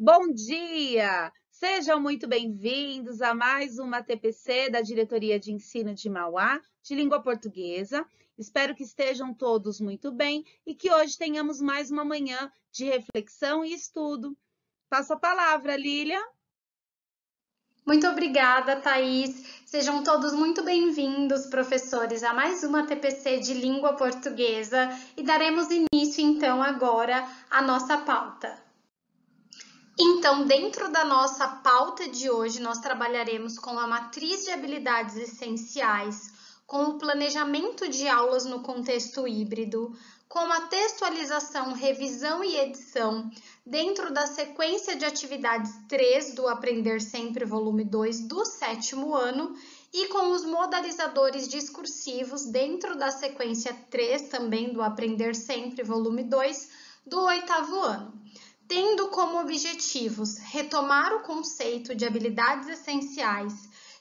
Bom dia! Sejam muito bem-vindos a mais uma TPC da Diretoria de Ensino de Mauá, de língua portuguesa. Espero que estejam todos muito bem e que hoje tenhamos mais uma manhã de reflexão e estudo. Passo a palavra, Lília. Muito obrigada, Thaís. Sejam todos muito bem-vindos, professores, a mais uma TPC de língua portuguesa e daremos início então agora à nossa pauta. Então, dentro da nossa pauta de hoje, nós trabalharemos com a matriz de habilidades essenciais, com o planejamento de aulas no contexto híbrido, com a textualização, revisão e edição, dentro da sequência de atividades 3 do Aprender Sempre, volume 2 do sétimo ano, e com os modalizadores discursivos, dentro da sequência 3 também do Aprender Sempre, volume 2 do oitavo ano tendo como objetivos retomar o conceito de habilidades essenciais,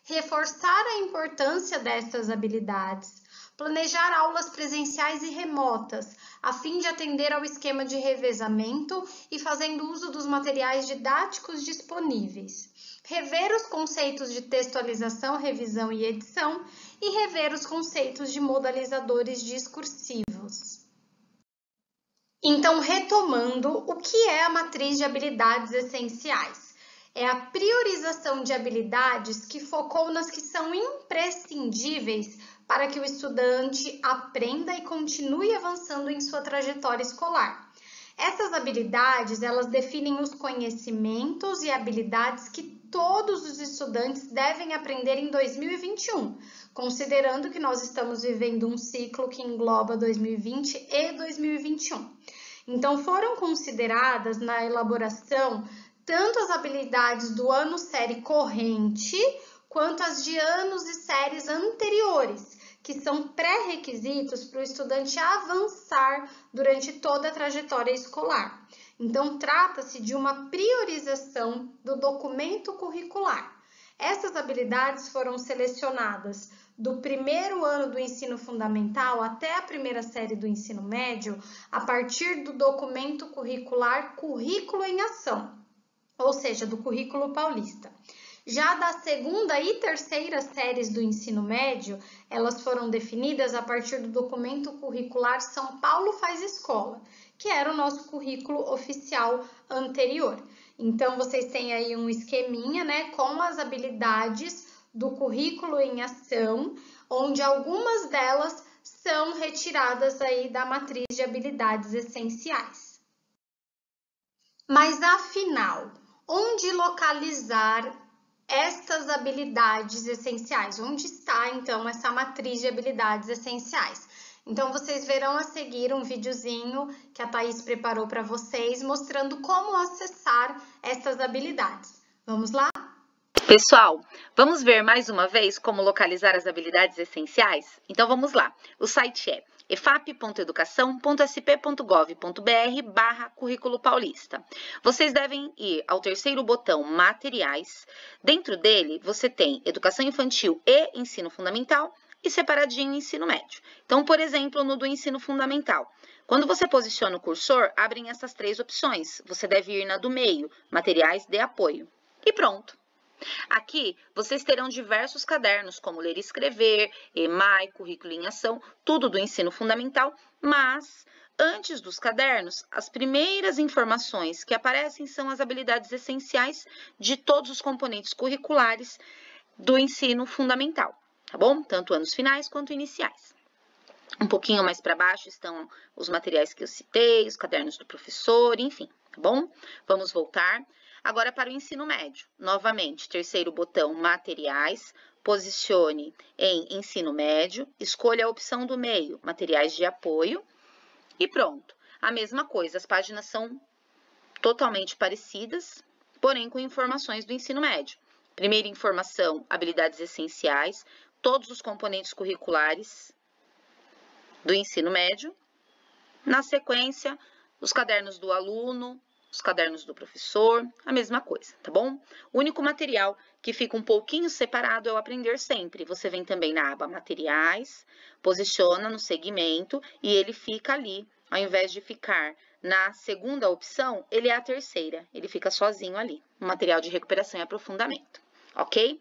reforçar a importância dessas habilidades, planejar aulas presenciais e remotas, a fim de atender ao esquema de revezamento e fazendo uso dos materiais didáticos disponíveis, rever os conceitos de textualização, revisão e edição e rever os conceitos de modalizadores discursivos. Então, retomando, o que é a matriz de habilidades essenciais? É a priorização de habilidades que focou nas que são imprescindíveis para que o estudante aprenda e continue avançando em sua trajetória escolar. Essas habilidades, elas definem os conhecimentos e habilidades que todos os estudantes devem aprender em 2021, considerando que nós estamos vivendo um ciclo que engloba 2020 e 2021. Então, foram consideradas na elaboração tanto as habilidades do ano série corrente quanto as de anos e séries anteriores, que são pré-requisitos para o estudante avançar durante toda a trajetória escolar. Então, trata-se de uma priorização do documento curricular. Essas habilidades foram selecionadas do primeiro ano do ensino fundamental até a primeira série do ensino médio, a partir do documento curricular Currículo em Ação, ou seja, do Currículo Paulista. Já da segunda e terceira séries do ensino médio, elas foram definidas a partir do documento curricular São Paulo faz escola, que era o nosso currículo oficial anterior. Então vocês têm aí um esqueminha, né, com as habilidades do currículo em ação, onde algumas delas são retiradas aí da matriz de habilidades essenciais. Mas afinal, onde localizar estas habilidades essenciais? Onde está então essa matriz de habilidades essenciais? Então vocês verão a seguir um videozinho que a Thaís preparou para vocês mostrando como acessar essas habilidades. Vamos lá? Pessoal, vamos ver mais uma vez como localizar as habilidades essenciais? Então vamos lá. O site é efap.educação.sp.gov.br barra currículo paulista. Vocês devem ir ao terceiro botão materiais. Dentro dele, você tem educação infantil e ensino fundamental e separadinho ensino médio. Então, por exemplo, no do ensino fundamental. Quando você posiciona o cursor, abrem essas três opções. Você deve ir na do meio, materiais de apoio. E pronto. Aqui, vocês terão diversos cadernos, como ler e escrever, EMAI, currículo em ação, tudo do ensino fundamental, mas antes dos cadernos, as primeiras informações que aparecem são as habilidades essenciais de todos os componentes curriculares do ensino fundamental, tá bom? Tanto anos finais quanto iniciais. Um pouquinho mais para baixo estão os materiais que eu citei, os cadernos do professor, enfim, tá bom? Vamos voltar. Agora, para o ensino médio, novamente, terceiro botão, materiais, posicione em ensino médio, escolha a opção do meio, materiais de apoio, e pronto. A mesma coisa, as páginas são totalmente parecidas, porém com informações do ensino médio. Primeira informação, habilidades essenciais, todos os componentes curriculares do ensino médio. Na sequência, os cadernos do aluno, os cadernos do professor, a mesma coisa, tá bom? O único material que fica um pouquinho separado é o Aprender Sempre. Você vem também na aba Materiais, posiciona no segmento e ele fica ali, ao invés de ficar na segunda opção, ele é a terceira, ele fica sozinho ali. O material de recuperação e aprofundamento, ok?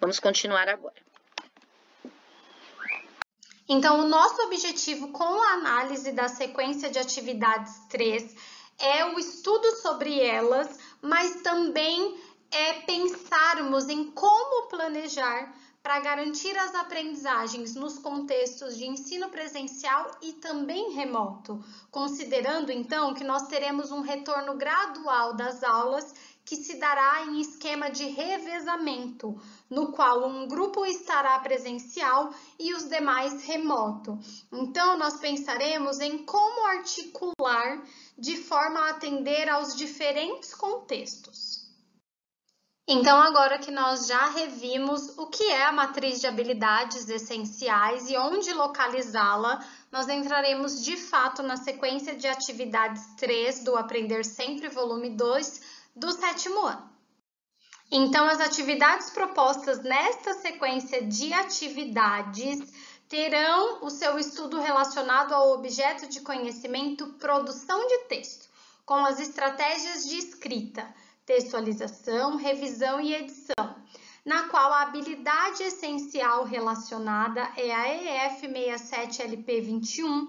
Vamos continuar agora. Então, o nosso objetivo com a análise da sequência de atividades 3 é o estudo sobre elas, mas também é pensarmos em como planejar para garantir as aprendizagens nos contextos de ensino presencial e também remoto, considerando então que nós teremos um retorno gradual das aulas que se dará em esquema de revezamento, no qual um grupo estará presencial e os demais remoto. Então, nós pensaremos em como articular de forma a atender aos diferentes contextos. Então, agora que nós já revimos o que é a matriz de habilidades essenciais e onde localizá-la, nós entraremos de fato na sequência de atividades 3 do Aprender Sempre, volume 2, do sétimo ano. Então, as atividades propostas nesta sequência de atividades terão o seu estudo relacionado ao objeto de conhecimento produção de texto, com as estratégias de escrita, textualização, revisão e edição, na qual a habilidade essencial relacionada é a EF 67LP21,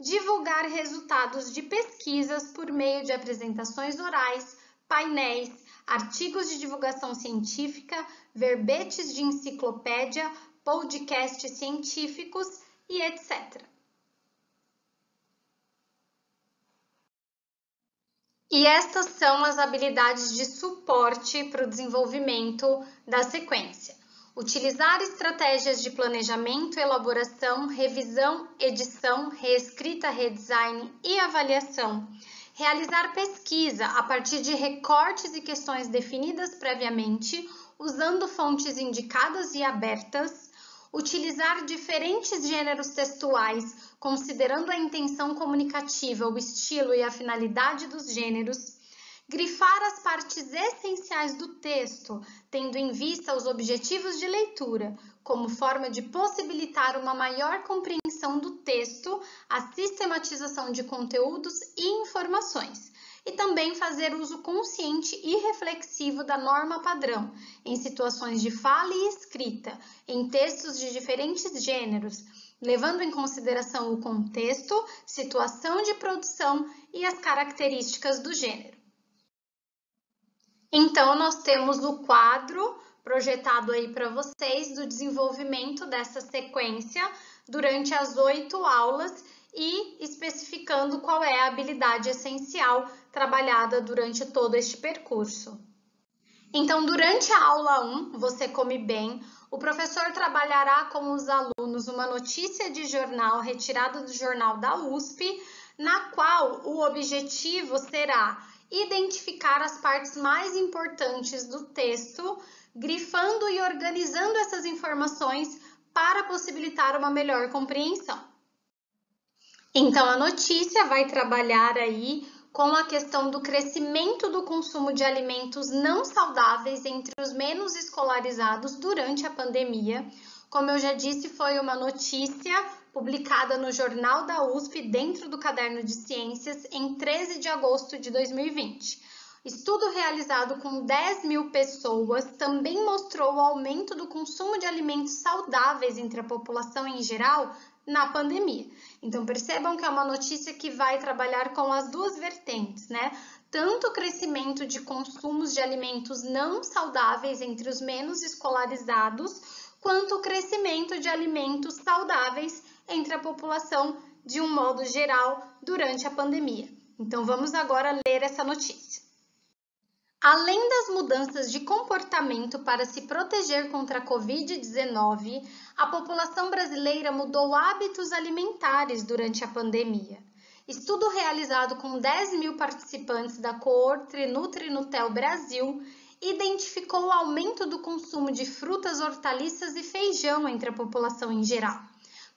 divulgar resultados de pesquisas por meio de apresentações orais painéis, artigos de divulgação científica, verbetes de enciclopédia, podcasts científicos e etc. E estas são as habilidades de suporte para o desenvolvimento da sequência. Utilizar estratégias de planejamento, elaboração, revisão, edição, reescrita, redesign e avaliação Realizar pesquisa a partir de recortes e questões definidas previamente, usando fontes indicadas e abertas. Utilizar diferentes gêneros textuais, considerando a intenção comunicativa, o estilo e a finalidade dos gêneros. Grifar as partes essenciais do texto, tendo em vista os objetivos de leitura, como forma de possibilitar uma maior compreensão compreensão do texto, a sistematização de conteúdos e informações, e também fazer uso consciente e reflexivo da norma padrão em situações de fala e escrita, em textos de diferentes gêneros, levando em consideração o contexto, situação de produção e as características do gênero. Então, nós temos o quadro projetado aí para vocês do desenvolvimento dessa sequência durante as oito aulas e especificando qual é a habilidade essencial trabalhada durante todo este percurso. Então, durante a aula 1, Você Come Bem, o professor trabalhará com os alunos uma notícia de jornal retirada do jornal da USP, na qual o objetivo será identificar as partes mais importantes do texto, grifando e organizando essas informações para possibilitar uma melhor compreensão. Então, a notícia vai trabalhar aí com a questão do crescimento do consumo de alimentos não saudáveis entre os menos escolarizados durante a pandemia. Como eu já disse, foi uma notícia publicada no Jornal da USP, dentro do Caderno de Ciências, em 13 de agosto de 2020. Estudo realizado com 10 mil pessoas também mostrou o aumento do consumo de alimentos saudáveis entre a população em geral na pandemia. Então percebam que é uma notícia que vai trabalhar com as duas vertentes, né? Tanto o crescimento de consumos de alimentos não saudáveis entre os menos escolarizados, quanto o crescimento de alimentos saudáveis entre a população de um modo geral durante a pandemia. Então vamos agora ler essa notícia. Além das mudanças de comportamento para se proteger contra a Covid-19, a população brasileira mudou hábitos alimentares durante a pandemia. Estudo realizado com 10 mil participantes da coorte Nutri Nutel Brasil identificou o aumento do consumo de frutas, hortaliças e feijão entre a população em geral.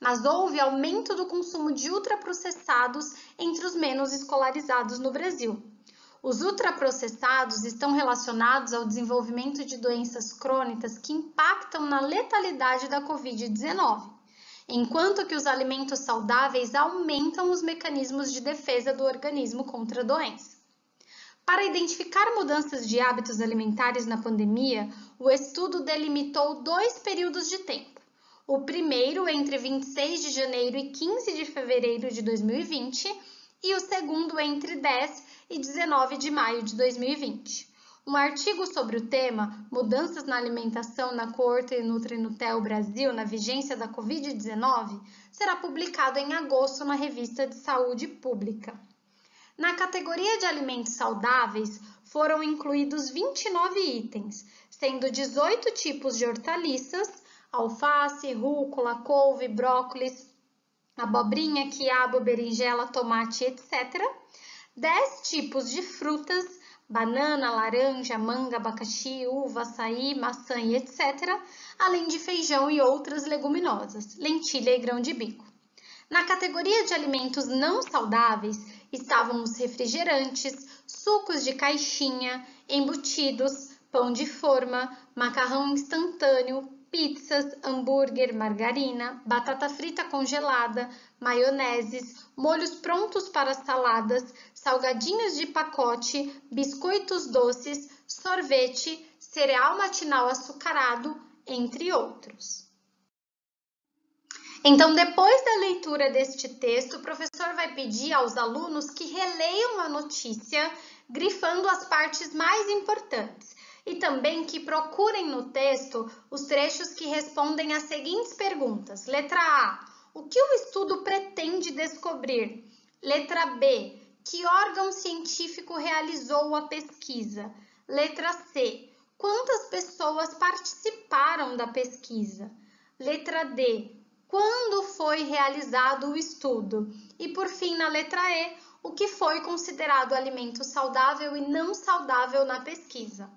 Mas houve aumento do consumo de ultraprocessados entre os menos escolarizados no Brasil. Os ultraprocessados estão relacionados ao desenvolvimento de doenças crônicas que impactam na letalidade da Covid-19, enquanto que os alimentos saudáveis aumentam os mecanismos de defesa do organismo contra a doença. Para identificar mudanças de hábitos alimentares na pandemia, o estudo delimitou dois períodos de tempo. O primeiro entre 26 de janeiro e 15 de fevereiro de 2020 e o segundo entre 10 e 19 de maio de 2020. Um artigo sobre o tema Mudanças na Alimentação na Corte e Nutrinutel Brasil na Vigência da Covid-19 será publicado em agosto na revista de Saúde Pública. Na categoria de alimentos saudáveis foram incluídos 29 itens, sendo 18 tipos de hortaliças, alface, rúcula, couve, brócolis, abobrinha, quiabo, berinjela, tomate, etc 10 tipos de frutas, banana, laranja, manga, abacaxi, uva, açaí, maçã e etc., além de feijão e outras leguminosas, lentilha e grão de bico. Na categoria de alimentos não saudáveis estavam os refrigerantes, sucos de caixinha, embutidos, pão de forma, macarrão instantâneo, pizzas, hambúrguer, margarina, batata frita congelada, maioneses, molhos prontos para saladas, salgadinhos de pacote, biscoitos doces, sorvete, cereal matinal açucarado, entre outros. Então, depois da leitura deste texto, o professor vai pedir aos alunos que releiam a notícia, grifando as partes mais importantes e também que procurem no texto os trechos que respondem às seguintes perguntas. Letra A: O que o estudo pretende descobrir? Letra B: Que órgão científico realizou a pesquisa? Letra C: Quantas pessoas participaram da pesquisa? Letra D: Quando foi realizado o estudo? E por fim, na letra E, o que foi considerado alimento saudável e não saudável na pesquisa.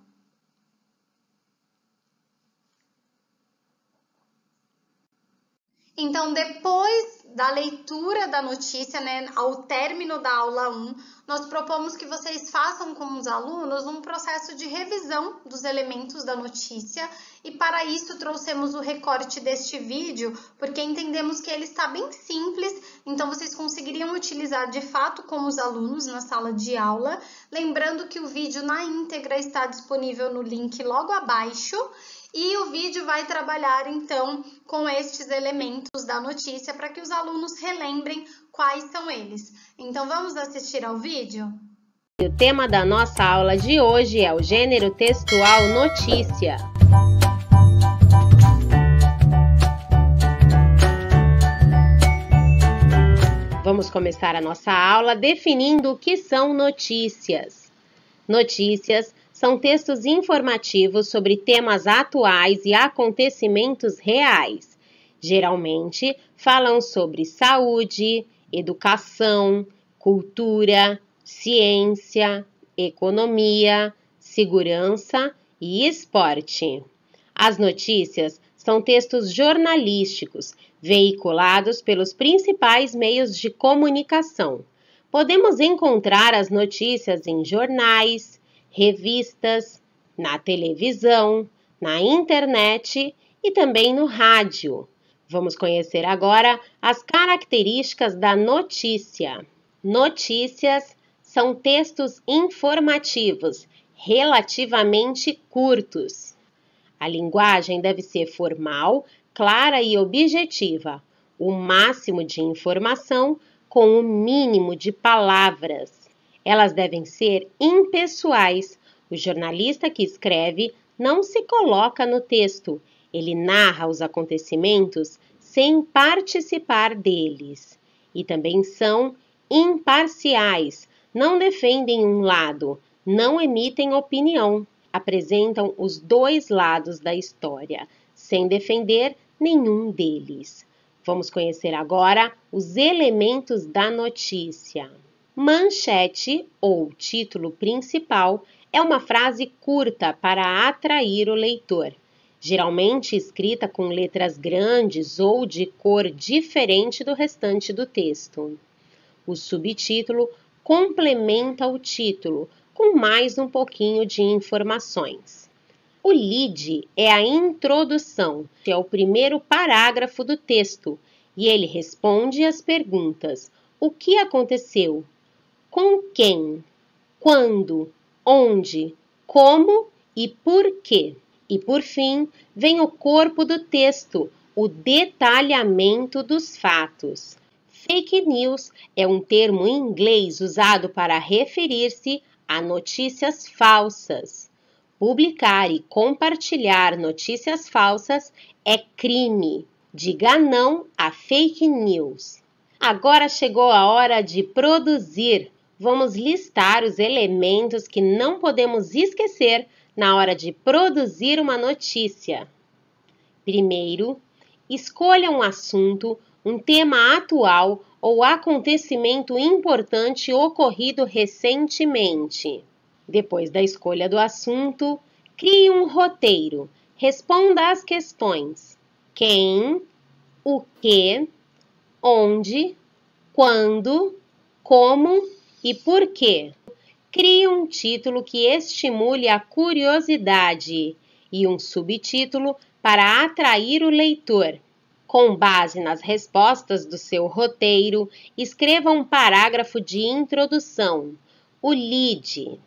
Então, depois da leitura da notícia, né, ao término da aula 1, nós propomos que vocês façam com os alunos um processo de revisão dos elementos da notícia e para isso trouxemos o recorte deste vídeo, porque entendemos que ele está bem simples, então vocês conseguiriam utilizar de fato com os alunos na sala de aula, lembrando que o vídeo na íntegra está disponível no link logo abaixo e o vídeo vai trabalhar então com estes elementos da notícia para que os alunos relembrem quais são eles. Então vamos assistir ao vídeo? O tema da nossa aula de hoje é o gênero textual notícia. Vamos começar a nossa aula definindo o que são notícias. Notícias são textos informativos sobre temas atuais e acontecimentos reais. Geralmente falam sobre saúde, educação, cultura, ciência, economia, segurança e esporte. As notícias são textos jornalísticos veiculados pelos principais meios de comunicação. Podemos encontrar as notícias em jornais, revistas, na televisão, na internet e também no rádio. Vamos conhecer agora as características da notícia. Notícias são textos informativos relativamente curtos. A linguagem deve ser formal, clara e objetiva, o máximo de informação com o mínimo de palavras. Elas devem ser impessoais. O jornalista que escreve não se coloca no texto, ele narra os acontecimentos sem participar deles. E também são imparciais, não defendem um lado, não emitem opinião, apresentam os dois lados da história, sem defender nenhum deles. Vamos conhecer agora os elementos da notícia. Manchete ou título principal é uma frase curta para atrair o leitor, geralmente escrita com letras grandes ou de cor diferente do restante do texto. O subtítulo complementa o título com mais um pouquinho de informações. O lead é a introdução, que é o primeiro parágrafo do texto, e ele responde às perguntas: o que aconteceu? com quem, quando, onde, como e por quê. E por fim, vem o corpo do texto, o detalhamento dos fatos. Fake news é um termo em inglês usado para referir-se a notícias falsas. Publicar e compartilhar notícias falsas é crime. Diga não a fake news. Agora chegou a hora de produzir vamos listar os elementos que não podemos esquecer na hora de produzir uma notícia. Primeiro, escolha um assunto, um tema atual ou acontecimento importante ocorrido recentemente. Depois da escolha do assunto, crie um roteiro. Responda às questões: quem, o que, onde, quando, como e por quê? Crie um título que estimule a curiosidade e um subtítulo para atrair o leitor. Com base nas respostas do seu roteiro, escreva um parágrafo de introdução, o lead.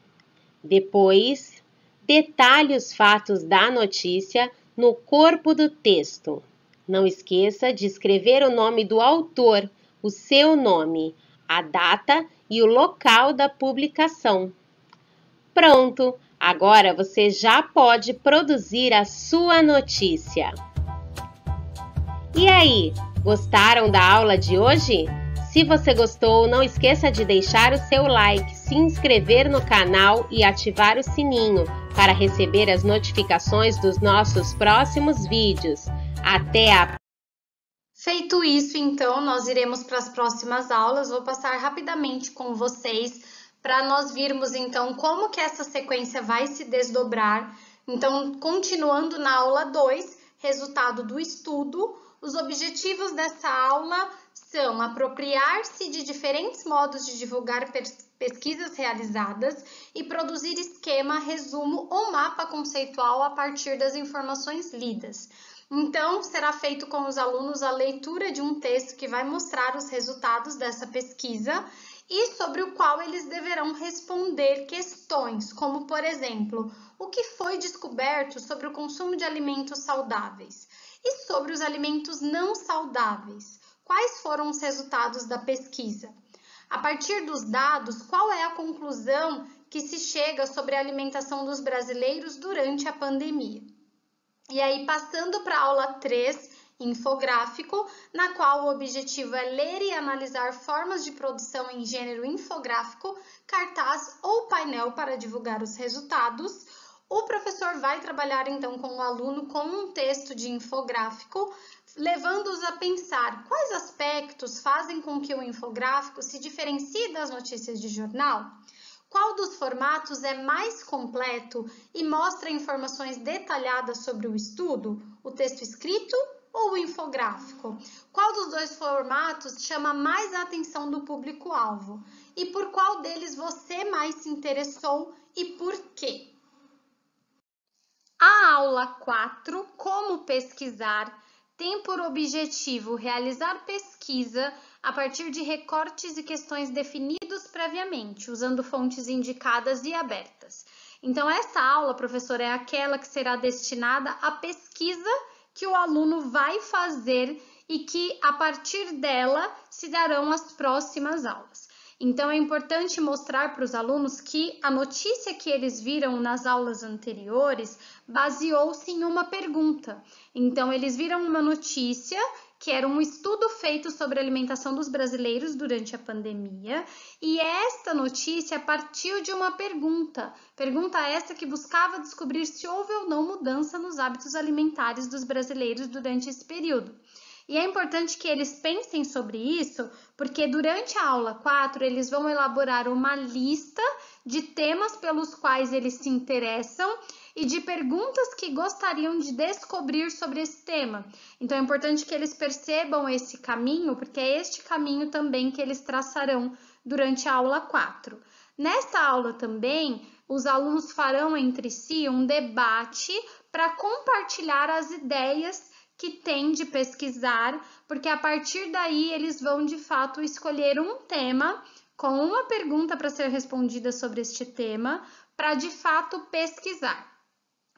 Depois, detalhe os fatos da notícia no corpo do texto. Não esqueça de escrever o nome do autor, o seu nome, a data e o local da publicação. Pronto! Agora você já pode produzir a sua notícia. E aí, gostaram da aula de hoje? Se você gostou, não esqueça de deixar o seu like, se inscrever no canal e ativar o sininho para receber as notificações dos nossos próximos vídeos. Até a Feito isso, então, nós iremos para as próximas aulas. Vou passar rapidamente com vocês para nós virmos, então, como que essa sequência vai se desdobrar. Então, continuando na aula 2, resultado do estudo, os objetivos dessa aula são apropriar-se de diferentes modos de divulgar pesquisas realizadas e produzir esquema, resumo ou mapa conceitual a partir das informações lidas. Então, será feito com os alunos a leitura de um texto que vai mostrar os resultados dessa pesquisa e sobre o qual eles deverão responder questões, como, por exemplo, o que foi descoberto sobre o consumo de alimentos saudáveis e sobre os alimentos não saudáveis. Quais foram os resultados da pesquisa? A partir dos dados, qual é a conclusão que se chega sobre a alimentação dos brasileiros durante a pandemia? E aí, passando para a aula 3, infográfico, na qual o objetivo é ler e analisar formas de produção em gênero infográfico, cartaz ou painel para divulgar os resultados. O professor vai trabalhar então com o aluno com um texto de infográfico, levando-os a pensar quais aspectos fazem com que o infográfico se diferencie das notícias de jornal qual dos formatos é mais completo e mostra informações detalhadas sobre o estudo, o texto escrito ou o infográfico? Qual dos dois formatos chama mais a atenção do público-alvo? E por qual deles você mais se interessou e por quê? A aula 4, Como Pesquisar, tem por objetivo realizar pesquisa a partir de recortes e questões definidos previamente, usando fontes indicadas e abertas. Então, essa aula, professor, é aquela que será destinada à pesquisa que o aluno vai fazer e que, a partir dela, se darão as próximas aulas. Então, é importante mostrar para os alunos que a notícia que eles viram nas aulas anteriores baseou-se em uma pergunta. Então, eles viram uma notícia que era um estudo feito sobre a alimentação dos brasileiros durante a pandemia, e esta notícia partiu de uma pergunta, pergunta esta que buscava descobrir se houve ou não mudança nos hábitos alimentares dos brasileiros durante esse período. E é importante que eles pensem sobre isso, porque durante a aula 4 eles vão elaborar uma lista de temas pelos quais eles se interessam e de perguntas que gostariam de descobrir sobre esse tema. Então é importante que eles percebam esse caminho, porque é este caminho também que eles traçarão durante a aula 4. Nesta aula também, os alunos farão entre si um debate para compartilhar as ideias que têm de pesquisar, porque a partir daí eles vão de fato escolher um tema com uma pergunta para ser respondida sobre este tema, para de fato pesquisar.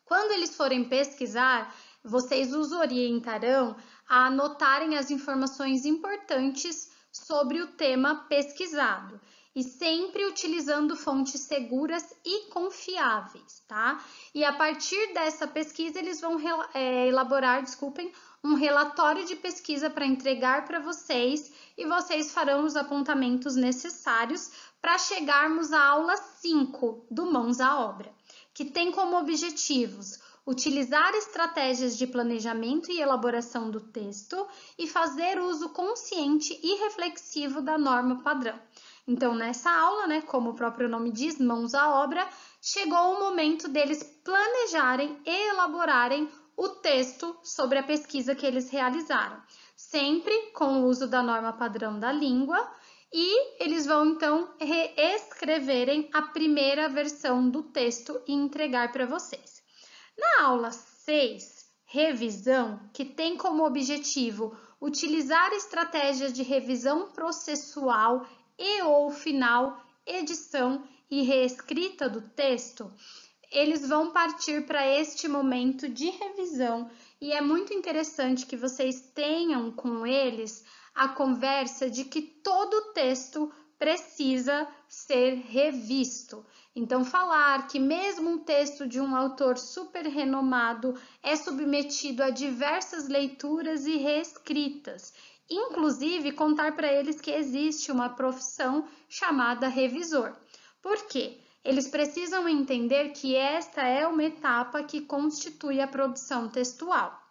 Quando eles forem pesquisar, vocês os orientarão a anotarem as informações importantes sobre o tema pesquisado e sempre utilizando fontes seguras e confiáveis, tá? E a partir dessa pesquisa, eles vão é, elaborar, desculpem, um relatório de pesquisa para entregar para vocês e vocês farão os apontamentos necessários para chegarmos à aula 5 do Mãos à Obra que tem como objetivos utilizar estratégias de planejamento e elaboração do texto e fazer uso consciente e reflexivo da norma padrão. Então, nessa aula, né, como o próprio nome diz, mãos à obra, chegou o momento deles planejarem e elaborarem o texto sobre a pesquisa que eles realizaram, sempre com o uso da norma padrão da língua e eles vão então reescreverem a primeira versão do texto e entregar para vocês. Na aula 6, revisão, que tem como objetivo utilizar estratégias de revisão processual e ou final, edição e reescrita do texto, eles vão partir para este momento de revisão e é muito interessante que vocês tenham com eles a conversa de que todo texto precisa ser revisto. Então, falar que mesmo um texto de um autor super renomado é submetido a diversas leituras e reescritas, inclusive contar para eles que existe uma profissão chamada revisor. Por quê? Eles precisam entender que esta é uma etapa que constitui a produção textual.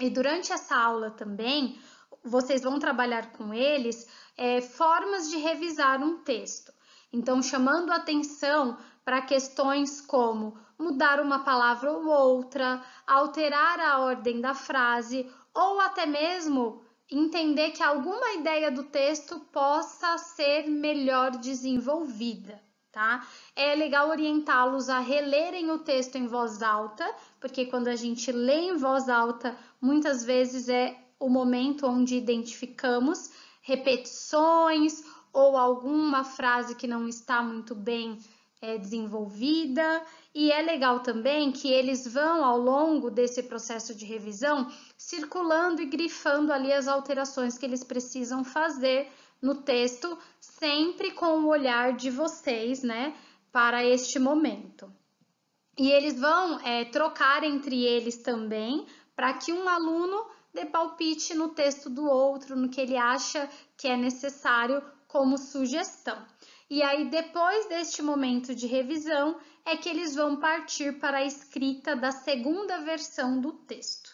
E durante essa aula também, vocês vão trabalhar com eles é, formas de revisar um texto. Então, chamando atenção para questões como mudar uma palavra ou outra, alterar a ordem da frase ou até mesmo entender que alguma ideia do texto possa ser melhor desenvolvida. Tá? É legal orientá-los a relerem o texto em voz alta, porque quando a gente lê em voz alta, muitas vezes é o momento onde identificamos repetições ou alguma frase que não está muito bem é, desenvolvida. E é legal também que eles vão, ao longo desse processo de revisão, circulando e grifando ali as alterações que eles precisam fazer no texto, sempre com o olhar de vocês, né, para este momento. E eles vão é, trocar entre eles também, para que um aluno dê palpite no texto do outro, no que ele acha que é necessário como sugestão. E aí, depois deste momento de revisão, é que eles vão partir para a escrita da segunda versão do texto.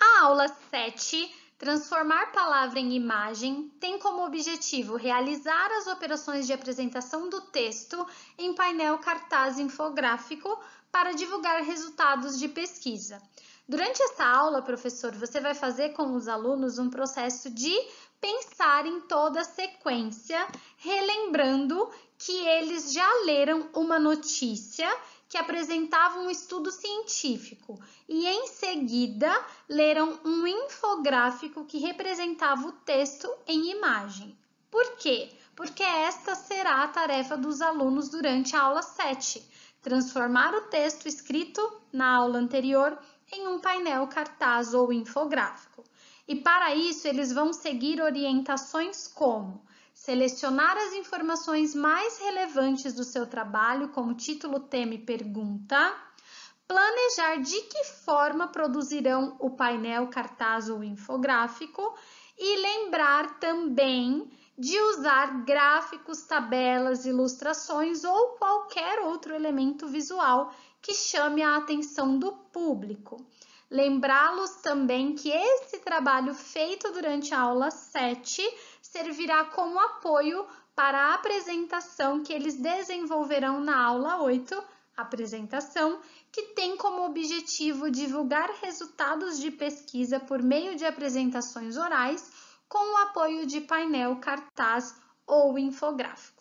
A aula 7, Transformar Palavra em Imagem, tem como objetivo realizar as operações de apresentação do texto em painel cartaz infográfico para divulgar resultados de pesquisa. Durante essa aula, professor, você vai fazer com os alunos um processo de pensar em toda a sequência, relembrando que eles já leram uma notícia que apresentava um estudo científico e em seguida leram um infográfico que representava o texto em imagem. Por quê? Porque esta será a tarefa dos alunos durante a aula 7: transformar o texto escrito na aula anterior em um painel, cartaz ou infográfico. E para isso, eles vão seguir orientações como selecionar as informações mais relevantes do seu trabalho, como título, tema e pergunta, planejar de que forma produzirão o painel, cartaz ou infográfico e lembrar também de usar gráficos, tabelas, ilustrações ou qualquer outro elemento visual que chame a atenção do público. Lembrá-los também que esse trabalho feito durante a aula 7 servirá como apoio para a apresentação que eles desenvolverão na aula 8, apresentação, que tem como objetivo divulgar resultados de pesquisa por meio de apresentações orais com o apoio de painel, cartaz ou infográfico.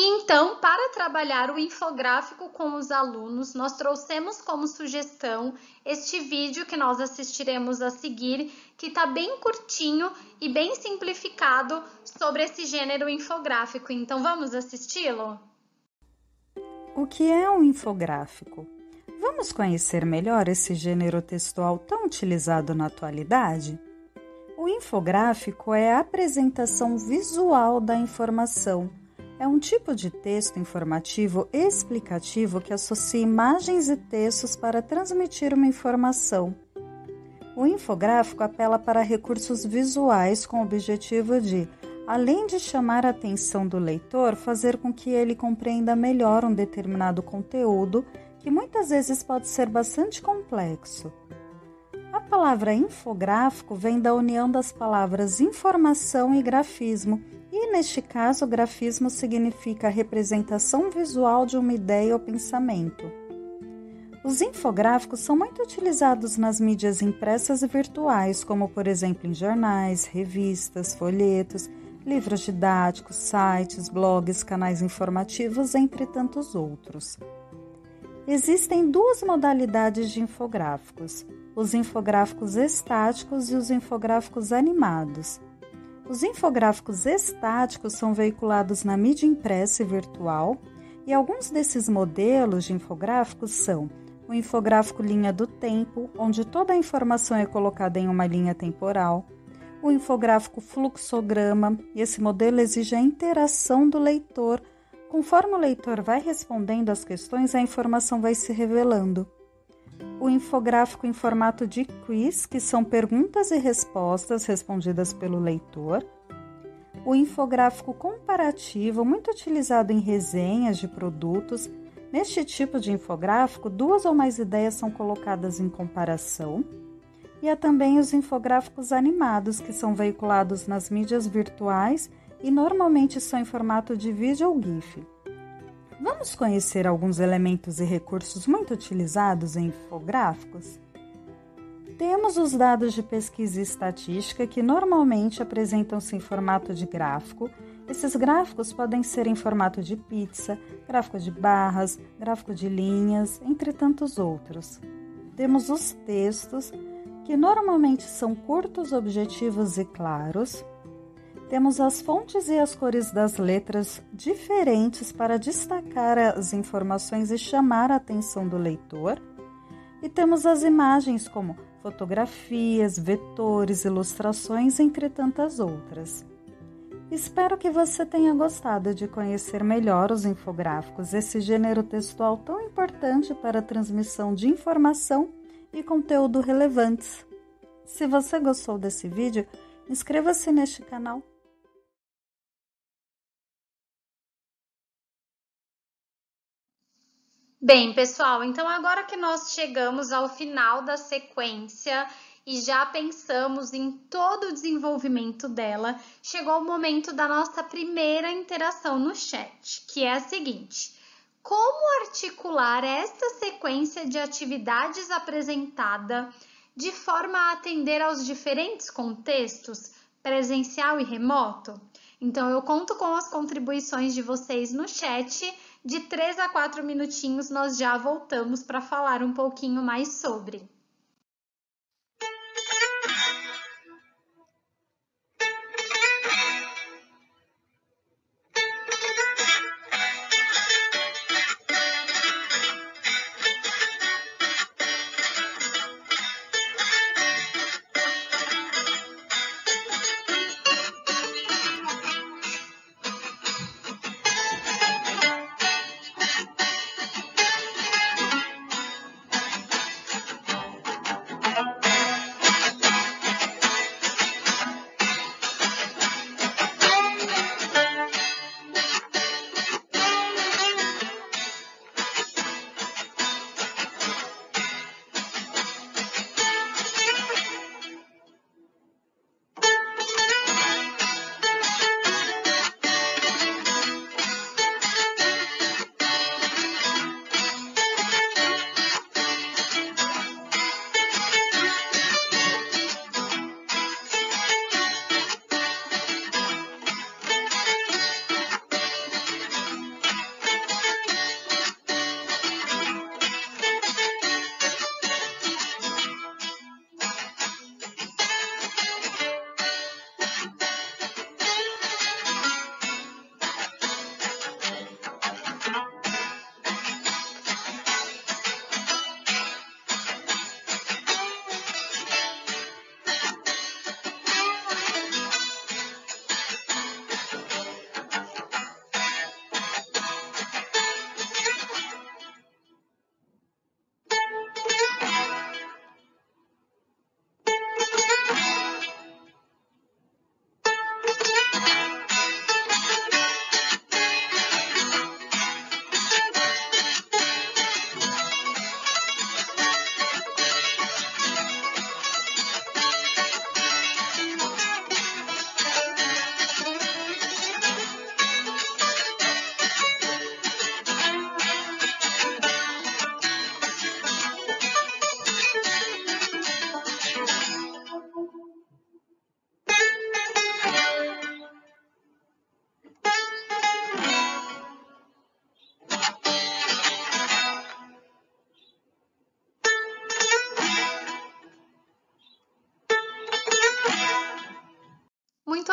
E então, para trabalhar o infográfico com os alunos, nós trouxemos como sugestão este vídeo que nós assistiremos a seguir, que está bem curtinho e bem simplificado sobre esse gênero infográfico. Então, vamos assisti-lo? O que é um infográfico? Vamos conhecer melhor esse gênero textual tão utilizado na atualidade? O infográfico é a apresentação visual da informação é um tipo de texto informativo explicativo que associa imagens e textos para transmitir uma informação. O infográfico apela para recursos visuais com o objetivo de, além de chamar a atenção do leitor, fazer com que ele compreenda melhor um determinado conteúdo que muitas vezes pode ser bastante complexo. A palavra infográfico vem da união das palavras informação e grafismo e neste caso, o grafismo significa a representação visual de uma ideia ou pensamento. Os infográficos são muito utilizados nas mídias impressas e virtuais, como por exemplo em jornais, revistas, folhetos, livros didáticos, sites, blogs, canais informativos, entre tantos outros. Existem duas modalidades de infográficos: os infográficos estáticos e os infográficos animados. Os infográficos estáticos são veiculados na mídia impressa e virtual, e alguns desses modelos de infográficos são o infográfico linha do tempo, onde toda a informação é colocada em uma linha temporal, o infográfico fluxograma, e esse modelo exige a interação do leitor. Conforme o leitor vai respondendo às questões, a informação vai se revelando o infográfico em formato de quiz, que são perguntas e respostas respondidas pelo leitor. O infográfico comparativo, muito utilizado em resenhas de produtos. Neste tipo de infográfico, duas ou mais ideias são colocadas em comparação. E há também os infográficos animados, que são veiculados nas mídias virtuais e normalmente são em formato de vídeo ou GIF. Vamos conhecer alguns elementos e recursos muito utilizados em infográficos? Temos os dados de pesquisa e estatística que normalmente apresentam-se em formato de gráfico. Esses gráficos podem ser em formato de pizza, gráfico de barras, gráfico de linhas, entre tantos outros. Temos os textos, que normalmente são curtos, objetivos e claros. Temos as fontes e as cores das letras diferentes para destacar as informações e chamar a atenção do leitor. E temos as imagens como fotografias, vetores, ilustrações, entre tantas outras. Espero que você tenha gostado de conhecer melhor os infográficos, esse gênero textual tão importante para a transmissão de informação e conteúdo relevantes. Se você gostou desse vídeo, inscreva-se neste canal Bem, pessoal, então agora que nós chegamos ao final da sequência e já pensamos em todo o desenvolvimento dela, chegou o momento da nossa primeira interação no chat, que é a seguinte: como articular esta sequência de atividades apresentada de forma a atender aos diferentes contextos, presencial e remoto? Então, eu conto com as contribuições de vocês no chat de 3 a 4 minutinhos nós já voltamos para falar um pouquinho mais sobre.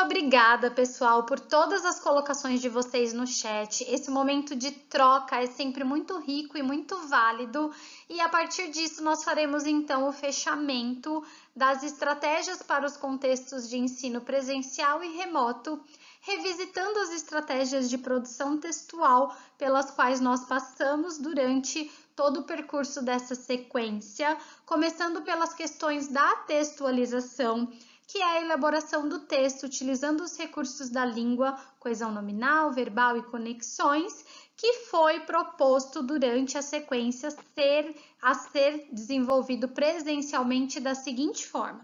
obrigada, pessoal, por todas as colocações de vocês no chat. Esse momento de troca é sempre muito rico e muito válido. E a partir disso, nós faremos então o fechamento das estratégias para os contextos de ensino presencial e remoto, revisitando as estratégias de produção textual pelas quais nós passamos durante todo o percurso dessa sequência, começando pelas questões da textualização que é a elaboração do texto utilizando os recursos da língua, coesão nominal, verbal e conexões, que foi proposto durante a sequência ser, a ser desenvolvido presencialmente da seguinte forma.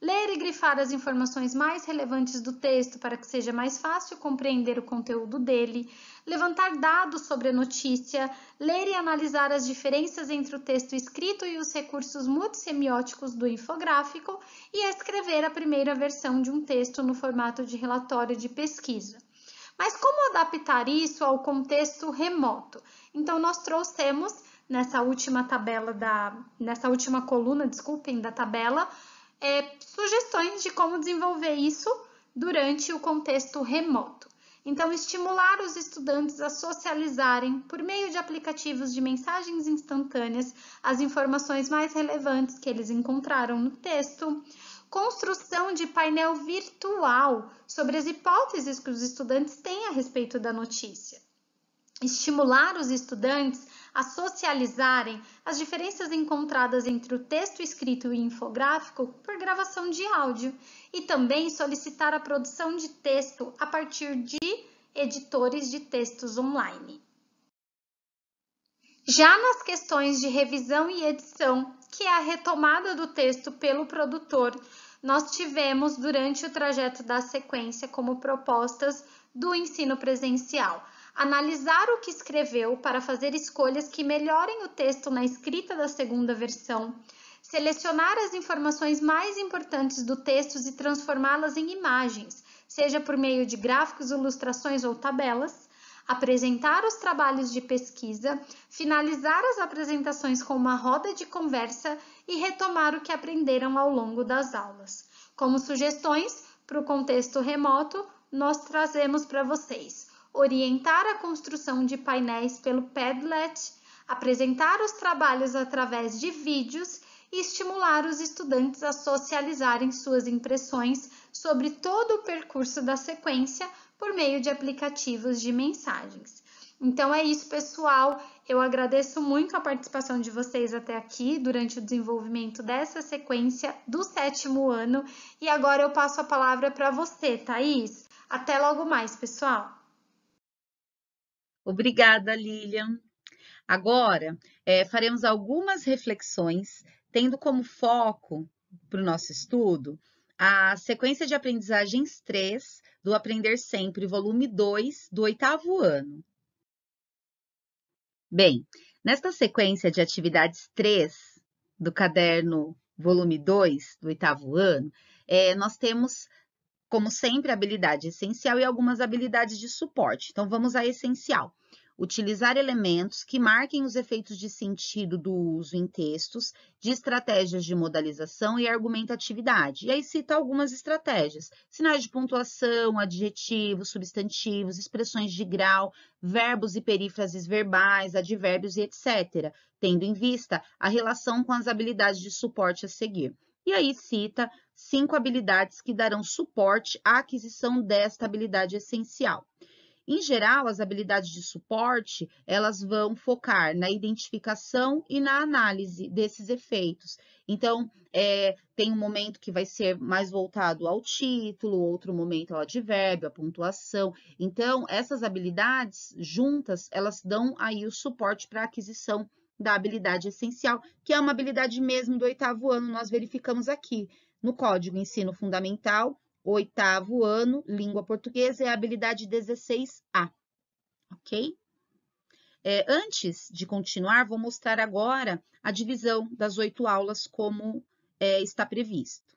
Ler e grifar as informações mais relevantes do texto para que seja mais fácil compreender o conteúdo dele. Levantar dados sobre a notícia. Ler e analisar as diferenças entre o texto escrito e os recursos multissemióticos do infográfico. E escrever a primeira versão de um texto no formato de relatório de pesquisa. Mas como adaptar isso ao contexto remoto? Então, nós trouxemos nessa última tabela da. nessa última coluna, desculpem, da tabela é, sugestões de como desenvolver isso durante o contexto remoto. Então, estimular os estudantes a socializarem por meio de aplicativos de mensagens instantâneas as informações mais relevantes que eles encontraram no texto, construção de painel virtual sobre as hipóteses que os estudantes têm a respeito da notícia, estimular os estudantes a socializarem as diferenças encontradas entre o texto escrito e infográfico por gravação de áudio e também solicitar a produção de texto a partir de editores de textos online. Já nas questões de revisão e edição, que é a retomada do texto pelo produtor, nós tivemos durante o trajeto da sequência como propostas do ensino presencial analisar o que escreveu para fazer escolhas que melhorem o texto na escrita da segunda versão, selecionar as informações mais importantes do texto e transformá-las em imagens, seja por meio de gráficos, ilustrações ou tabelas, apresentar os trabalhos de pesquisa, finalizar as apresentações com uma roda de conversa e retomar o que aprenderam ao longo das aulas. Como sugestões para o contexto remoto, nós trazemos para vocês orientar a construção de painéis pelo Padlet, apresentar os trabalhos através de vídeos e estimular os estudantes a socializarem suas impressões sobre todo o percurso da sequência por meio de aplicativos de mensagens. Então é isso, pessoal. Eu agradeço muito a participação de vocês até aqui durante o desenvolvimento dessa sequência do sétimo ano. E agora eu passo a palavra para você, Thaís. Até logo mais, pessoal! Obrigada, Lilian. Agora, é, faremos algumas reflexões, tendo como foco para o nosso estudo a sequência de aprendizagens 3 do Aprender Sempre, volume 2, do oitavo ano. Bem, nesta sequência de atividades 3 do caderno volume 2 do oitavo ano, é, nós temos como sempre, habilidade essencial e algumas habilidades de suporte. Então, vamos à essencial. Utilizar elementos que marquem os efeitos de sentido do uso em textos, de estratégias de modalização e argumentatividade. E aí cita algumas estratégias: sinais de pontuação, adjetivos, substantivos, expressões de grau, verbos e perífrases verbais, advérbios e etc., tendo em vista a relação com as habilidades de suporte a seguir. E aí cita cinco habilidades que darão suporte à aquisição desta habilidade essencial. Em geral, as habilidades de suporte, elas vão focar na identificação e na análise desses efeitos. Então, é, tem um momento que vai ser mais voltado ao título, outro momento ao advérbio, à pontuação. Então, essas habilidades juntas, elas dão aí o suporte para a aquisição da habilidade essencial, que é uma habilidade mesmo do oitavo ano, nós verificamos aqui. No Código Ensino Fundamental, oitavo ano, língua portuguesa, é a habilidade 16A, ok? É, antes de continuar, vou mostrar agora a divisão das oito aulas como é, está previsto.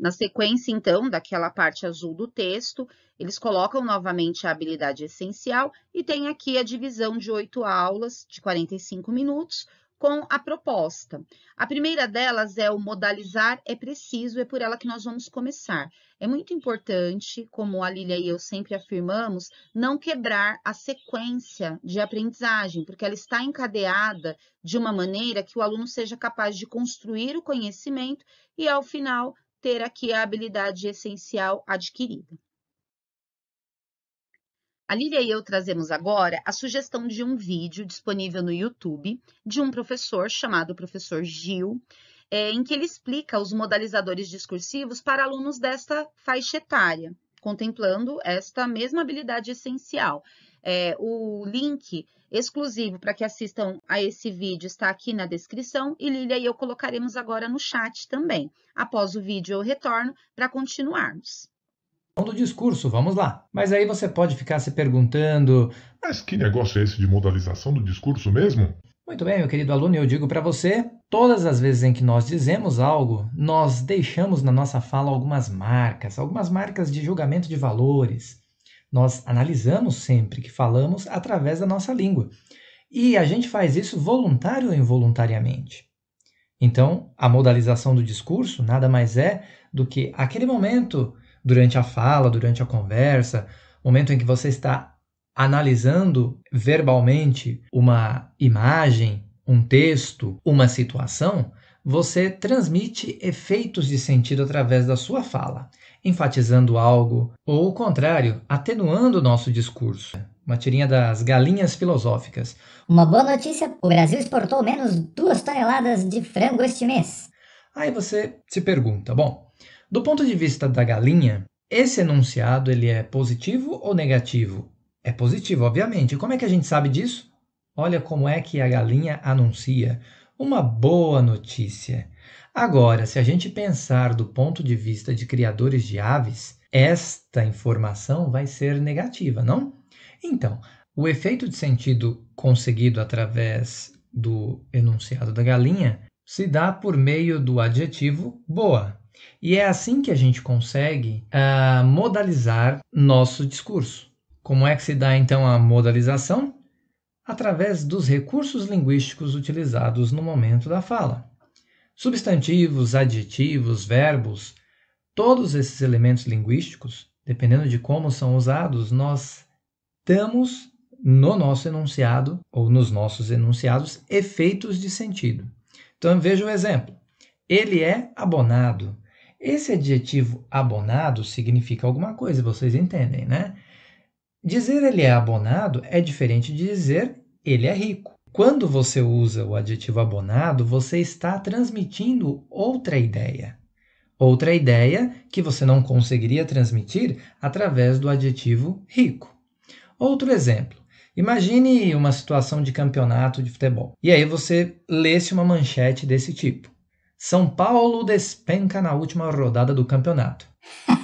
Na sequência, então, daquela parte azul do texto, eles colocam novamente a habilidade essencial e tem aqui a divisão de oito aulas de 45 minutos, com a proposta. A primeira delas é o modalizar é preciso, é por ela que nós vamos começar. É muito importante, como a Lília e eu sempre afirmamos, não quebrar a sequência de aprendizagem, porque ela está encadeada de uma maneira que o aluno seja capaz de construir o conhecimento e, ao final, ter aqui a habilidade essencial adquirida. A Lília e eu trazemos agora a sugestão de um vídeo disponível no YouTube de um professor chamado professor Gil, é, em que ele explica os modalizadores discursivos para alunos desta faixa etária, contemplando esta mesma habilidade essencial. É, o link exclusivo para que assistam a esse vídeo está aqui na descrição e Lília e eu colocaremos agora no chat também. Após o vídeo eu retorno para continuarmos do discurso, vamos lá. Mas aí você pode ficar se perguntando: Mas que negócio é esse de modalização do discurso mesmo? Muito bem, meu querido aluno, eu digo para você: todas as vezes em que nós dizemos algo, nós deixamos na nossa fala algumas marcas, algumas marcas de julgamento de valores. Nós analisamos sempre que falamos através da nossa língua. E a gente faz isso voluntário ou involuntariamente. Então, a modalização do discurso nada mais é do que aquele momento durante a fala, durante a conversa, momento em que você está analisando verbalmente uma imagem, um texto, uma situação, você transmite efeitos de sentido através da sua fala, enfatizando algo ou, o contrário, atenuando o nosso discurso. Uma tirinha das galinhas filosóficas. Uma boa notícia: o Brasil exportou menos duas toneladas de frango este mês. Aí você se pergunta: bom, do ponto de vista da galinha, esse enunciado ele é positivo ou negativo? É positivo, obviamente. Como é que a gente sabe disso? Olha como é que a galinha anuncia uma boa notícia. Agora, se a gente pensar do ponto de vista de criadores de aves, esta informação vai ser negativa, não? Então, o efeito de sentido conseguido através do enunciado da galinha se dá por meio do adjetivo boa. E é assim que a gente consegue uh, modalizar nosso discurso. Como é que se dá então a modalização? Através dos recursos linguísticos utilizados no momento da fala. Substantivos, adjetivos, verbos, todos esses elementos linguísticos, dependendo de como são usados, nós damos no nosso enunciado ou nos nossos enunciados efeitos de sentido. Então veja o exemplo. Ele é abonado esse adjetivo abonado significa alguma coisa, vocês entendem, né? Dizer ele é abonado é diferente de dizer ele é rico. Quando você usa o adjetivo abonado, você está transmitindo outra ideia. Outra ideia que você não conseguiria transmitir através do adjetivo rico. Outro exemplo. Imagine uma situação de campeonato de futebol. E aí você lesse uma manchete desse tipo. São Paulo despenca na última rodada do campeonato.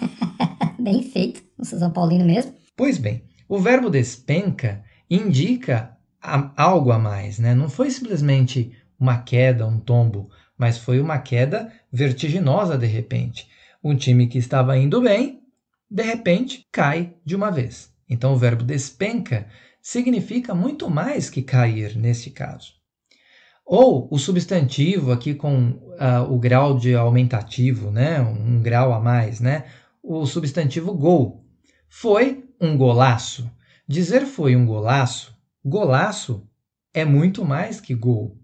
bem feito, você São Paulino mesmo. Pois bem, o verbo despenca indica a, algo a mais, né? Não foi simplesmente uma queda, um tombo, mas foi uma queda vertiginosa de repente. Um time que estava indo bem, de repente cai de uma vez. Então o verbo despenca significa muito mais que cair neste caso. Ou o substantivo aqui com uh, o grau de aumentativo, né? um grau a mais, né? o substantivo gol. Foi um golaço. Dizer foi um golaço, golaço é muito mais que gol.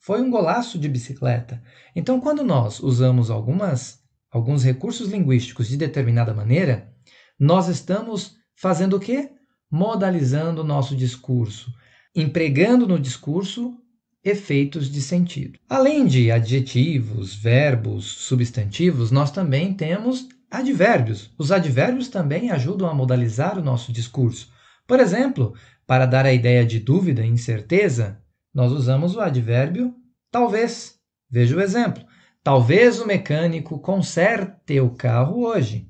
Foi um golaço de bicicleta. Então, quando nós usamos algumas, alguns recursos linguísticos de determinada maneira, nós estamos fazendo o quê? Modalizando o nosso discurso, empregando no discurso efeitos de sentido. Além de adjetivos, verbos, substantivos, nós também temos advérbios. Os advérbios também ajudam a modalizar o nosso discurso. Por exemplo, para dar a ideia de dúvida e incerteza, nós usamos o advérbio talvez. Veja o exemplo. Talvez o mecânico conserte o carro hoje.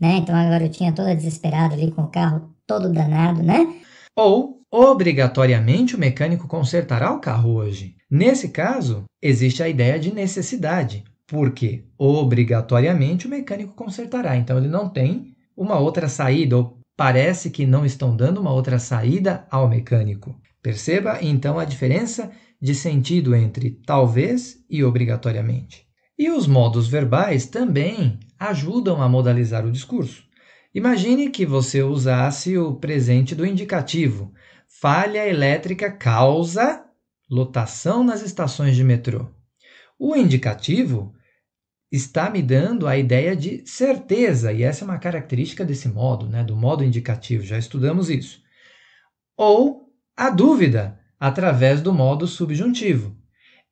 Né? Então eu tinha toda desesperada ali com o carro todo danado, né? Ou obrigatoriamente o mecânico consertará o carro hoje. Nesse caso, existe a ideia de necessidade, porque obrigatoriamente o mecânico consertará. Então ele não tem uma outra saída, ou parece que não estão dando uma outra saída ao mecânico. Perceba então a diferença de sentido entre talvez e obrigatoriamente. E os modos verbais também ajudam a modalizar o discurso. Imagine que você usasse o presente do indicativo Falha elétrica causa lotação nas estações de metrô. O indicativo está me dando a ideia de certeza, e essa é uma característica desse modo, né, do modo indicativo, já estudamos isso. Ou a dúvida, através do modo subjuntivo.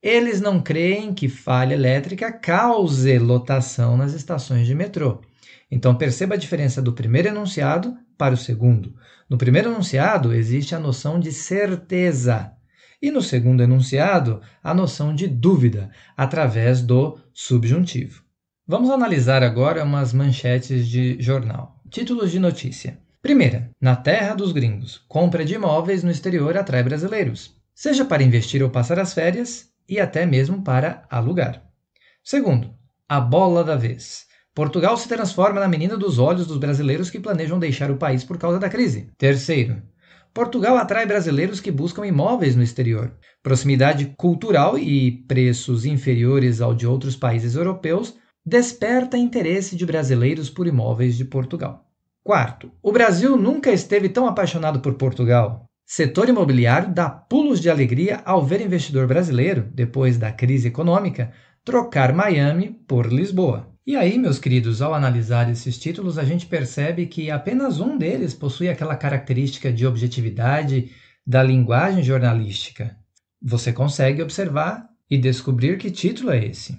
Eles não creem que falha elétrica cause lotação nas estações de metrô. Então perceba a diferença do primeiro enunciado para o segundo. No primeiro enunciado existe a noção de certeza. E no segundo enunciado, a noção de dúvida, através do subjuntivo. Vamos analisar agora umas manchetes de jornal. Títulos de notícia. Primeira, na terra dos gringos, compra de imóveis no exterior atrai brasileiros, seja para investir ou passar as férias e até mesmo para alugar. Segundo, a bola da vez. Portugal se transforma na menina dos olhos dos brasileiros que planejam deixar o país por causa da crise. Terceiro, Portugal atrai brasileiros que buscam imóveis no exterior. Proximidade cultural e preços inferiores ao de outros países europeus desperta interesse de brasileiros por imóveis de Portugal. Quarto, o Brasil nunca esteve tão apaixonado por Portugal. Setor imobiliário dá pulos de alegria ao ver investidor brasileiro, depois da crise econômica, trocar Miami por Lisboa. E aí, meus queridos, ao analisar esses títulos, a gente percebe que apenas um deles possui aquela característica de objetividade da linguagem jornalística. Você consegue observar e descobrir que título é esse.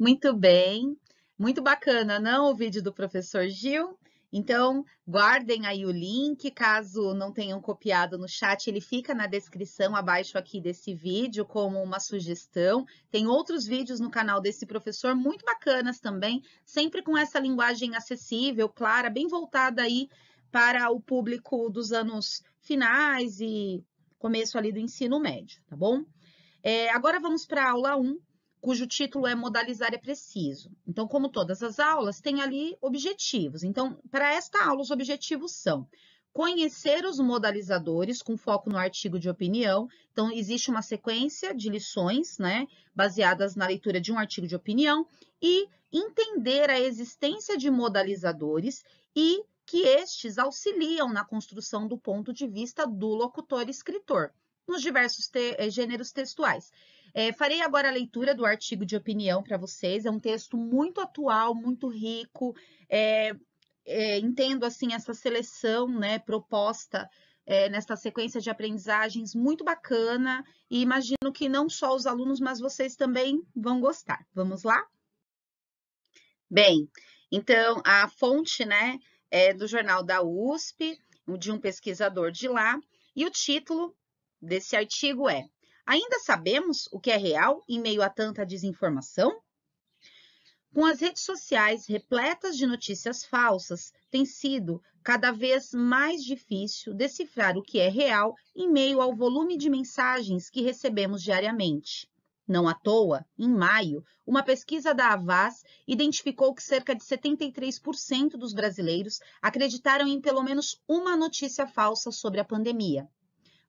Muito bem, muito bacana, não? O vídeo do professor Gil. Então, guardem aí o link, caso não tenham copiado no chat, ele fica na descrição abaixo aqui desse vídeo como uma sugestão. Tem outros vídeos no canal desse professor muito bacanas também, sempre com essa linguagem acessível, clara, bem voltada aí para o público dos anos finais e começo ali do ensino médio, tá bom? É, agora vamos para a aula 1, cujo título é Modalizar é Preciso. Então, como todas as aulas, tem ali objetivos. Então, para esta aula, os objetivos são conhecer os modalizadores com foco no artigo de opinião. Então, existe uma sequência de lições, né, baseadas na leitura de um artigo de opinião e entender a existência de modalizadores e que estes auxiliam na construção do ponto de vista do locutor-escritor nos diversos te eh, gêneros textuais. É, farei agora a leitura do artigo de opinião para vocês. É um texto muito atual, muito rico. É, é, entendo assim essa seleção né, proposta é, nesta sequência de aprendizagens muito bacana e imagino que não só os alunos, mas vocês também vão gostar. Vamos lá? Bem, então a fonte né, é do jornal da USP, de um pesquisador de lá, e o título desse artigo é: ainda sabemos o que é real em meio a tanta desinformação? Com as redes sociais repletas de notícias falsas, tem sido cada vez mais difícil decifrar o que é real em meio ao volume de mensagens que recebemos diariamente. Não à toa, em maio, uma pesquisa da Avaz identificou que cerca de 73% dos brasileiros acreditaram em pelo menos uma notícia falsa sobre a pandemia.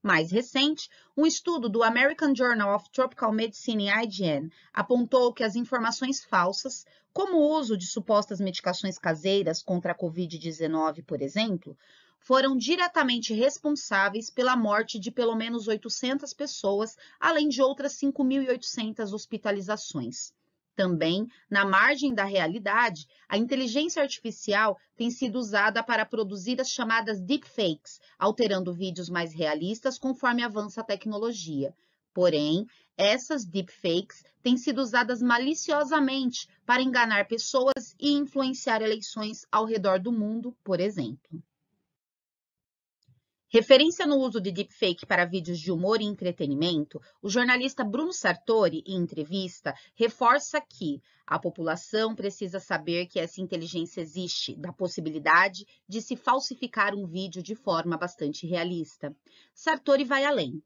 Mais recente, um estudo do American Journal of Tropical Medicine e IGN apontou que as informações falsas, como o uso de supostas medicações caseiras contra a Covid-19, por exemplo, foram diretamente responsáveis pela morte de pelo menos 800 pessoas, além de outras 5.800 hospitalizações. Também, na margem da realidade, a inteligência artificial tem sido usada para produzir as chamadas deepfakes, alterando vídeos mais realistas conforme avança a tecnologia. Porém, essas deepfakes têm sido usadas maliciosamente para enganar pessoas e influenciar eleições ao redor do mundo, por exemplo. Referência no uso de deepfake para vídeos de humor e entretenimento, o jornalista Bruno Sartori, em entrevista, reforça que a população precisa saber que essa inteligência existe, da possibilidade de se falsificar um vídeo de forma bastante realista. Sartori vai além.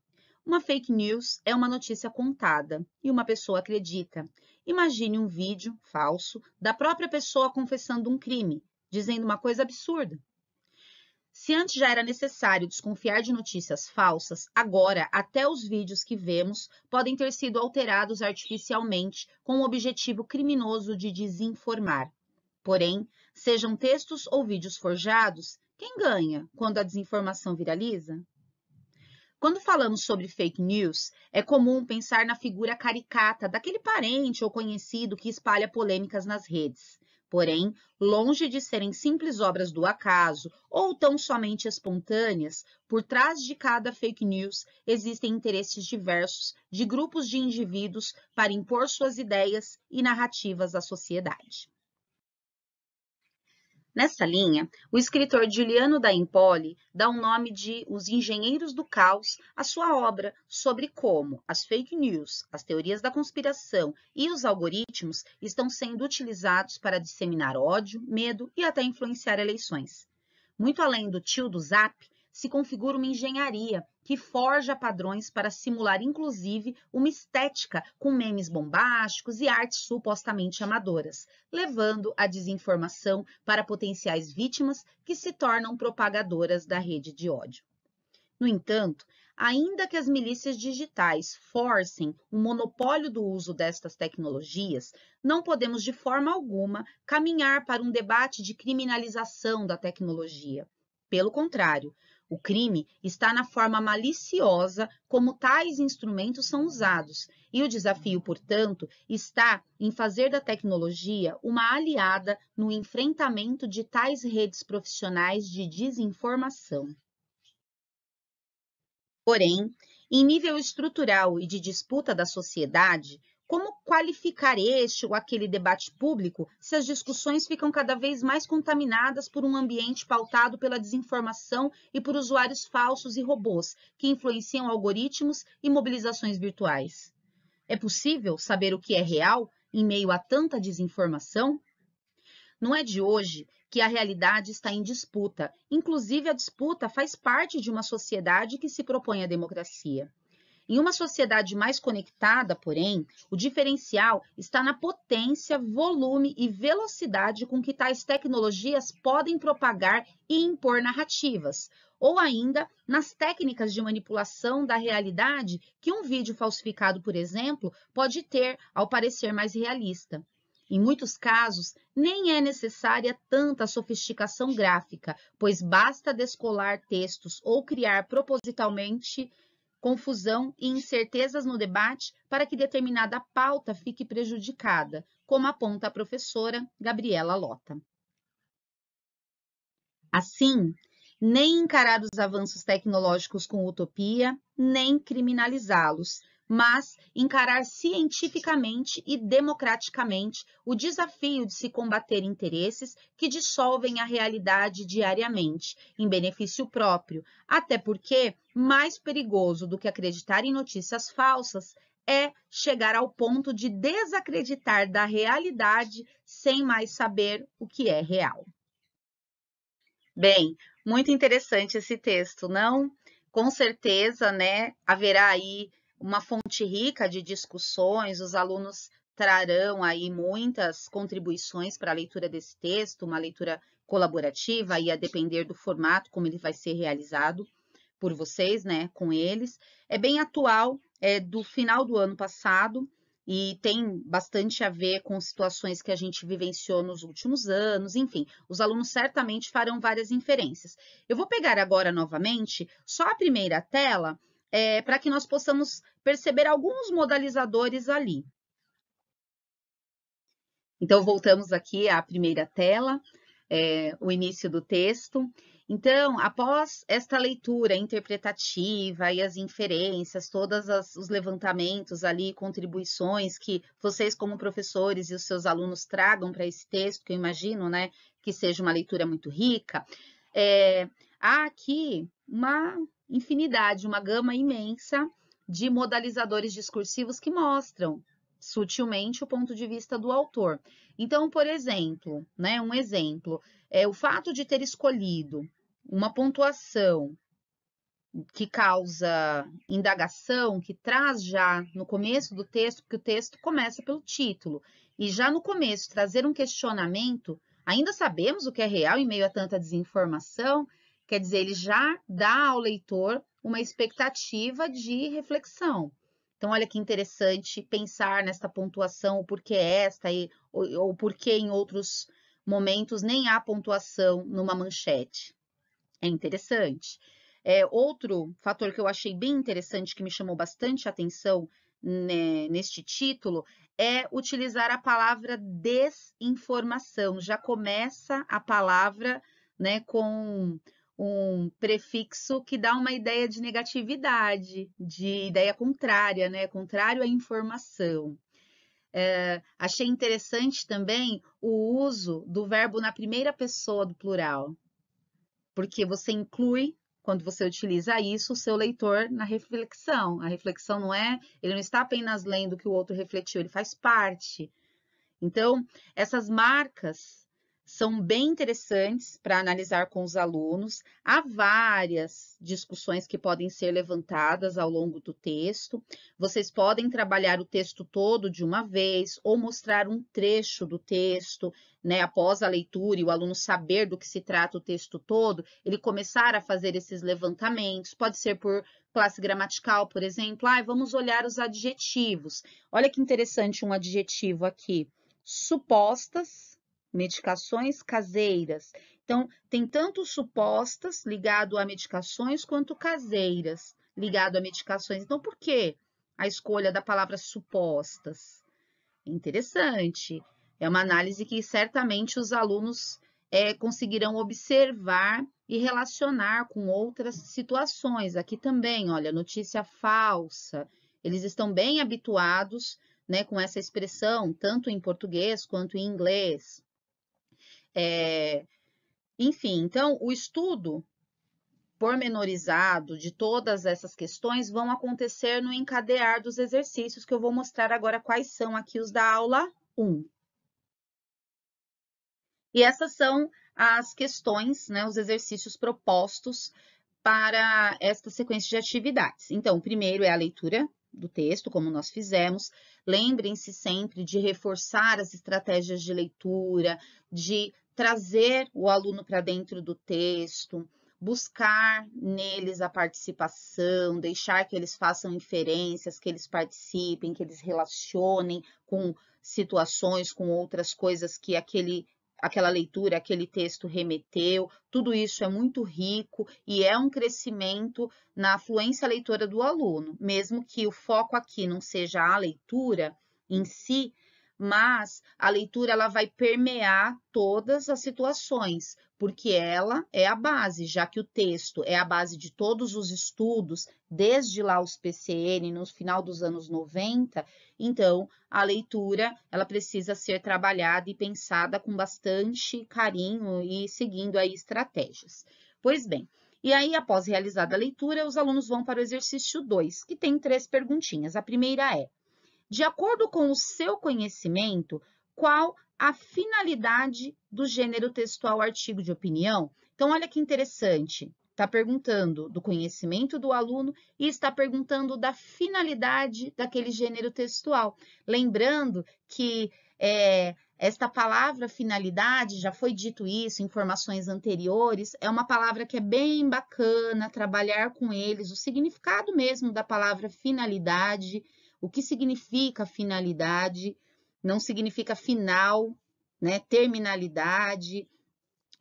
Uma fake news é uma notícia contada e uma pessoa acredita. Imagine um vídeo falso da própria pessoa confessando um crime, dizendo uma coisa absurda, se antes já era necessário desconfiar de notícias falsas, agora até os vídeos que vemos podem ter sido alterados artificialmente com o objetivo criminoso de desinformar. Porém, sejam textos ou vídeos forjados, quem ganha quando a desinformação viraliza? Quando falamos sobre fake news, é comum pensar na figura caricata daquele parente ou conhecido que espalha polêmicas nas redes. Porém, longe de serem simples obras do acaso ou tão somente espontâneas, por trás de cada fake news existem interesses diversos de grupos de indivíduos para impor suas ideias e narrativas à sociedade. Nessa linha, o escritor Giuliano da Impoli dá o nome de Os Engenheiros do Caos à sua obra sobre como as fake news, as teorias da conspiração e os algoritmos estão sendo utilizados para disseminar ódio, medo e até influenciar eleições. Muito além do tio do Zap, se configura uma engenharia que forja padrões para simular, inclusive, uma estética com memes bombásticos e artes supostamente amadoras, levando a desinformação para potenciais vítimas que se tornam propagadoras da rede de ódio. No entanto, ainda que as milícias digitais forcem o monopólio do uso destas tecnologias, não podemos de forma alguma caminhar para um debate de criminalização da tecnologia. Pelo contrário, o crime está na forma maliciosa como tais instrumentos são usados, e o desafio, portanto, está em fazer da tecnologia uma aliada no enfrentamento de tais redes profissionais de desinformação. Porém, em nível estrutural e de disputa da sociedade, como qualificar este ou aquele debate público se as discussões ficam cada vez mais contaminadas por um ambiente pautado pela desinformação e por usuários falsos e robôs que influenciam algoritmos e mobilizações virtuais? É possível saber o que é real em meio a tanta desinformação? Não é de hoje que a realidade está em disputa. Inclusive, a disputa faz parte de uma sociedade que se propõe à democracia. Em uma sociedade mais conectada, porém, o diferencial está na potência, volume e velocidade com que tais tecnologias podem propagar e impor narrativas, ou ainda nas técnicas de manipulação da realidade que um vídeo falsificado, por exemplo, pode ter ao parecer mais realista. Em muitos casos, nem é necessária tanta sofisticação gráfica, pois basta descolar textos ou criar propositalmente confusão e incertezas no debate para que determinada pauta fique prejudicada, como aponta a professora Gabriela Lota. Assim, nem encarar os avanços tecnológicos com utopia, nem criminalizá-los, mas encarar cientificamente e democraticamente o desafio de se combater interesses que dissolvem a realidade diariamente, em benefício próprio. Até porque, mais perigoso do que acreditar em notícias falsas é chegar ao ponto de desacreditar da realidade sem mais saber o que é real. Bem, muito interessante esse texto, não? Com certeza, né? Haverá aí uma fonte rica de discussões, os alunos trarão aí muitas contribuições para a leitura desse texto, uma leitura colaborativa e a depender do formato como ele vai ser realizado por vocês, né, com eles. É bem atual, é do final do ano passado e tem bastante a ver com situações que a gente vivenciou nos últimos anos, enfim, os alunos certamente farão várias inferências. Eu vou pegar agora novamente só a primeira tela é, eh, para que nós possamos perceber alguns modalizadores ali. Então, voltamos aqui à primeira tela, é, o início do texto. Então, após esta leitura interpretativa e as inferências, todos os levantamentos ali, contribuições que vocês, como professores e os seus alunos, tragam para esse texto, que eu imagino né, que seja uma leitura muito rica, é, Há aqui uma infinidade, uma gama imensa de modalizadores discursivos que mostram sutilmente o ponto de vista do autor. Então, por exemplo, né, um exemplo é o fato de ter escolhido uma pontuação que causa indagação, que traz já no começo do texto, porque o texto começa pelo título, e já no começo trazer um questionamento, ainda sabemos o que é real em meio a tanta desinformação, Quer dizer, ele já dá ao leitor uma expectativa de reflexão. Então, olha que interessante pensar nesta pontuação, o porquê esta e, ou, ou porquê em outros momentos nem há pontuação numa manchete. É interessante. É, outro fator que eu achei bem interessante, que me chamou bastante atenção né, neste título, é utilizar a palavra desinformação. Já começa a palavra né, com um prefixo que dá uma ideia de negatividade, de ideia contrária, né? Contrário à informação. É, achei interessante também o uso do verbo na primeira pessoa do plural, porque você inclui, quando você utiliza isso, o seu leitor na reflexão. A reflexão não é, ele não está apenas lendo o que o outro refletiu, ele faz parte. Então, essas marcas são bem interessantes para analisar com os alunos. Há várias discussões que podem ser levantadas ao longo do texto. Vocês podem trabalhar o texto todo de uma vez ou mostrar um trecho do texto, né, após a leitura e o aluno saber do que se trata o texto todo, ele começar a fazer esses levantamentos. Pode ser por classe gramatical, por exemplo. Ah, vamos olhar os adjetivos. Olha que interessante um adjetivo aqui. Supostas medicações caseiras. Então, tem tanto supostas ligado a medicações quanto caseiras ligado a medicações. Então, por que a escolha da palavra supostas? Interessante. É uma análise que certamente os alunos é, conseguirão observar e relacionar com outras situações. Aqui também, olha, notícia falsa. Eles estão bem habituados né, com essa expressão, tanto em português quanto em inglês. É, enfim, então, o estudo pormenorizado de todas essas questões vão acontecer no encadear dos exercícios, que eu vou mostrar agora quais são aqui os da aula 1. E essas são as questões, né, os exercícios propostos para esta sequência de atividades. Então, o primeiro é a leitura do texto, como nós fizemos. Lembrem-se sempre de reforçar as estratégias de leitura, de trazer o aluno para dentro do texto, buscar neles a participação, deixar que eles façam inferências, que eles participem, que eles relacionem com situações, com outras coisas que aquele aquela leitura, aquele texto remeteu, tudo isso é muito rico e é um crescimento na fluência leitora do aluno, mesmo que o foco aqui não seja a leitura em si, mas a leitura ela vai permear todas as situações, porque ela é a base, já que o texto é a base de todos os estudos, desde lá os PCN, no final dos anos 90, então a leitura ela precisa ser trabalhada e pensada com bastante carinho e seguindo aí estratégias. Pois bem, e aí, após realizada a leitura, os alunos vão para o exercício 2, que tem três perguntinhas. A primeira é: de acordo com o seu conhecimento, qual a finalidade do gênero textual artigo de opinião. Então, olha que interessante. Está perguntando do conhecimento do aluno e está perguntando da finalidade daquele gênero textual. Lembrando que é, esta palavra finalidade, já foi dito isso em formações anteriores, é uma palavra que é bem bacana trabalhar com eles, o significado mesmo da palavra finalidade o que significa finalidade? Não significa final, né? Terminalidade,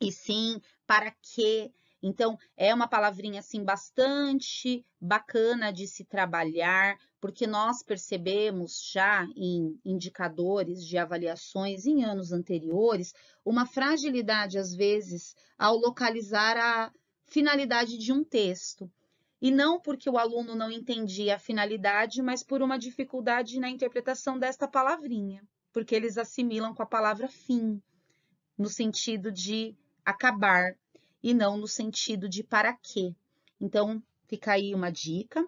e sim para quê? Então, é uma palavrinha assim bastante bacana de se trabalhar, porque nós percebemos já em indicadores de avaliações em anos anteriores uma fragilidade, às vezes, ao localizar a finalidade de um texto e não porque o aluno não entendia a finalidade, mas por uma dificuldade na interpretação desta palavrinha, porque eles assimilam com a palavra fim, no sentido de acabar e não no sentido de para quê. Então, fica aí uma dica.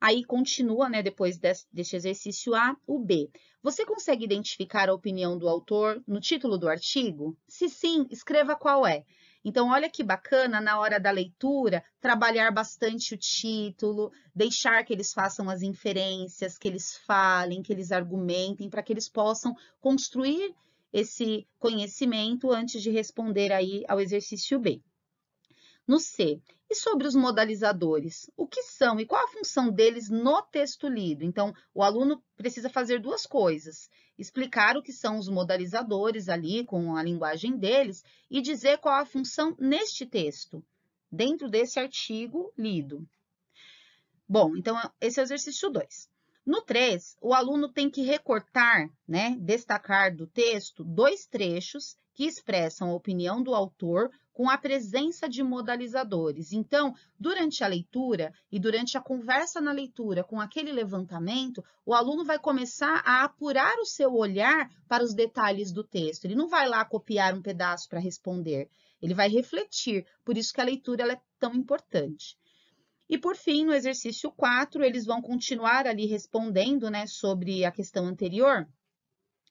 Aí continua, né, depois deste exercício A, o B. Você consegue identificar a opinião do autor no título do artigo? Se sim, escreva qual é. Então, olha que bacana na hora da leitura trabalhar bastante o título, deixar que eles façam as inferências, que eles falem, que eles argumentem, para que eles possam construir esse conhecimento antes de responder aí ao exercício B no C. E sobre os modalizadores, o que são e qual a função deles no texto lido? Então, o aluno precisa fazer duas coisas: explicar o que são os modalizadores ali com a linguagem deles e dizer qual a função neste texto, dentro desse artigo lido. Bom, então esse é o exercício 2. No 3, o aluno tem que recortar, né, destacar do texto dois trechos que expressam a opinião do autor com a presença de modalizadores. Então, durante a leitura e durante a conversa na leitura com aquele levantamento, o aluno vai começar a apurar o seu olhar para os detalhes do texto. Ele não vai lá copiar um pedaço para responder, ele vai refletir. Por isso que a leitura é tão importante. E por fim, no exercício 4, eles vão continuar ali respondendo né, sobre a questão anterior.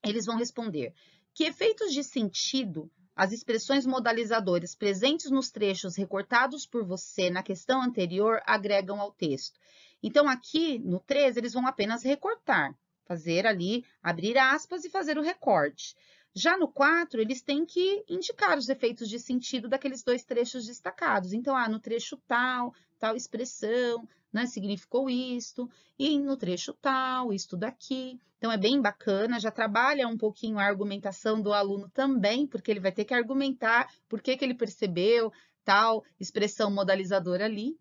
Eles vão responder: que efeitos de sentido as expressões modalizadoras presentes nos trechos recortados por você na questão anterior agregam ao texto? Então, aqui no 3, eles vão apenas recortar, fazer ali, abrir aspas e fazer o recorte. Já no 4, eles têm que indicar os efeitos de sentido daqueles dois trechos destacados. Então, ah, no trecho tal, tal expressão, né, significou isto, e no trecho tal, isto daqui. Então, é bem bacana, já trabalha um pouquinho a argumentação do aluno também, porque ele vai ter que argumentar por que, que ele percebeu tal expressão modalizadora ali.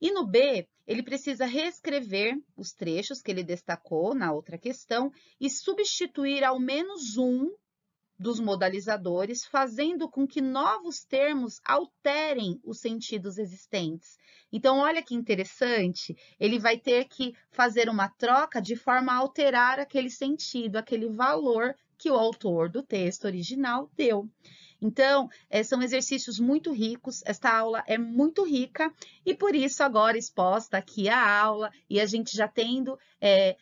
E no B, ele precisa reescrever os trechos que ele destacou na outra questão e substituir ao menos um dos modalizadores, fazendo com que novos termos alterem os sentidos existentes. Então, olha que interessante, ele vai ter que fazer uma troca de forma a alterar aquele sentido, aquele valor que o autor do texto original deu. Então, é, são exercícios muito ricos, esta aula é muito rica e por isso agora exposta aqui a aula e a gente já tendo é,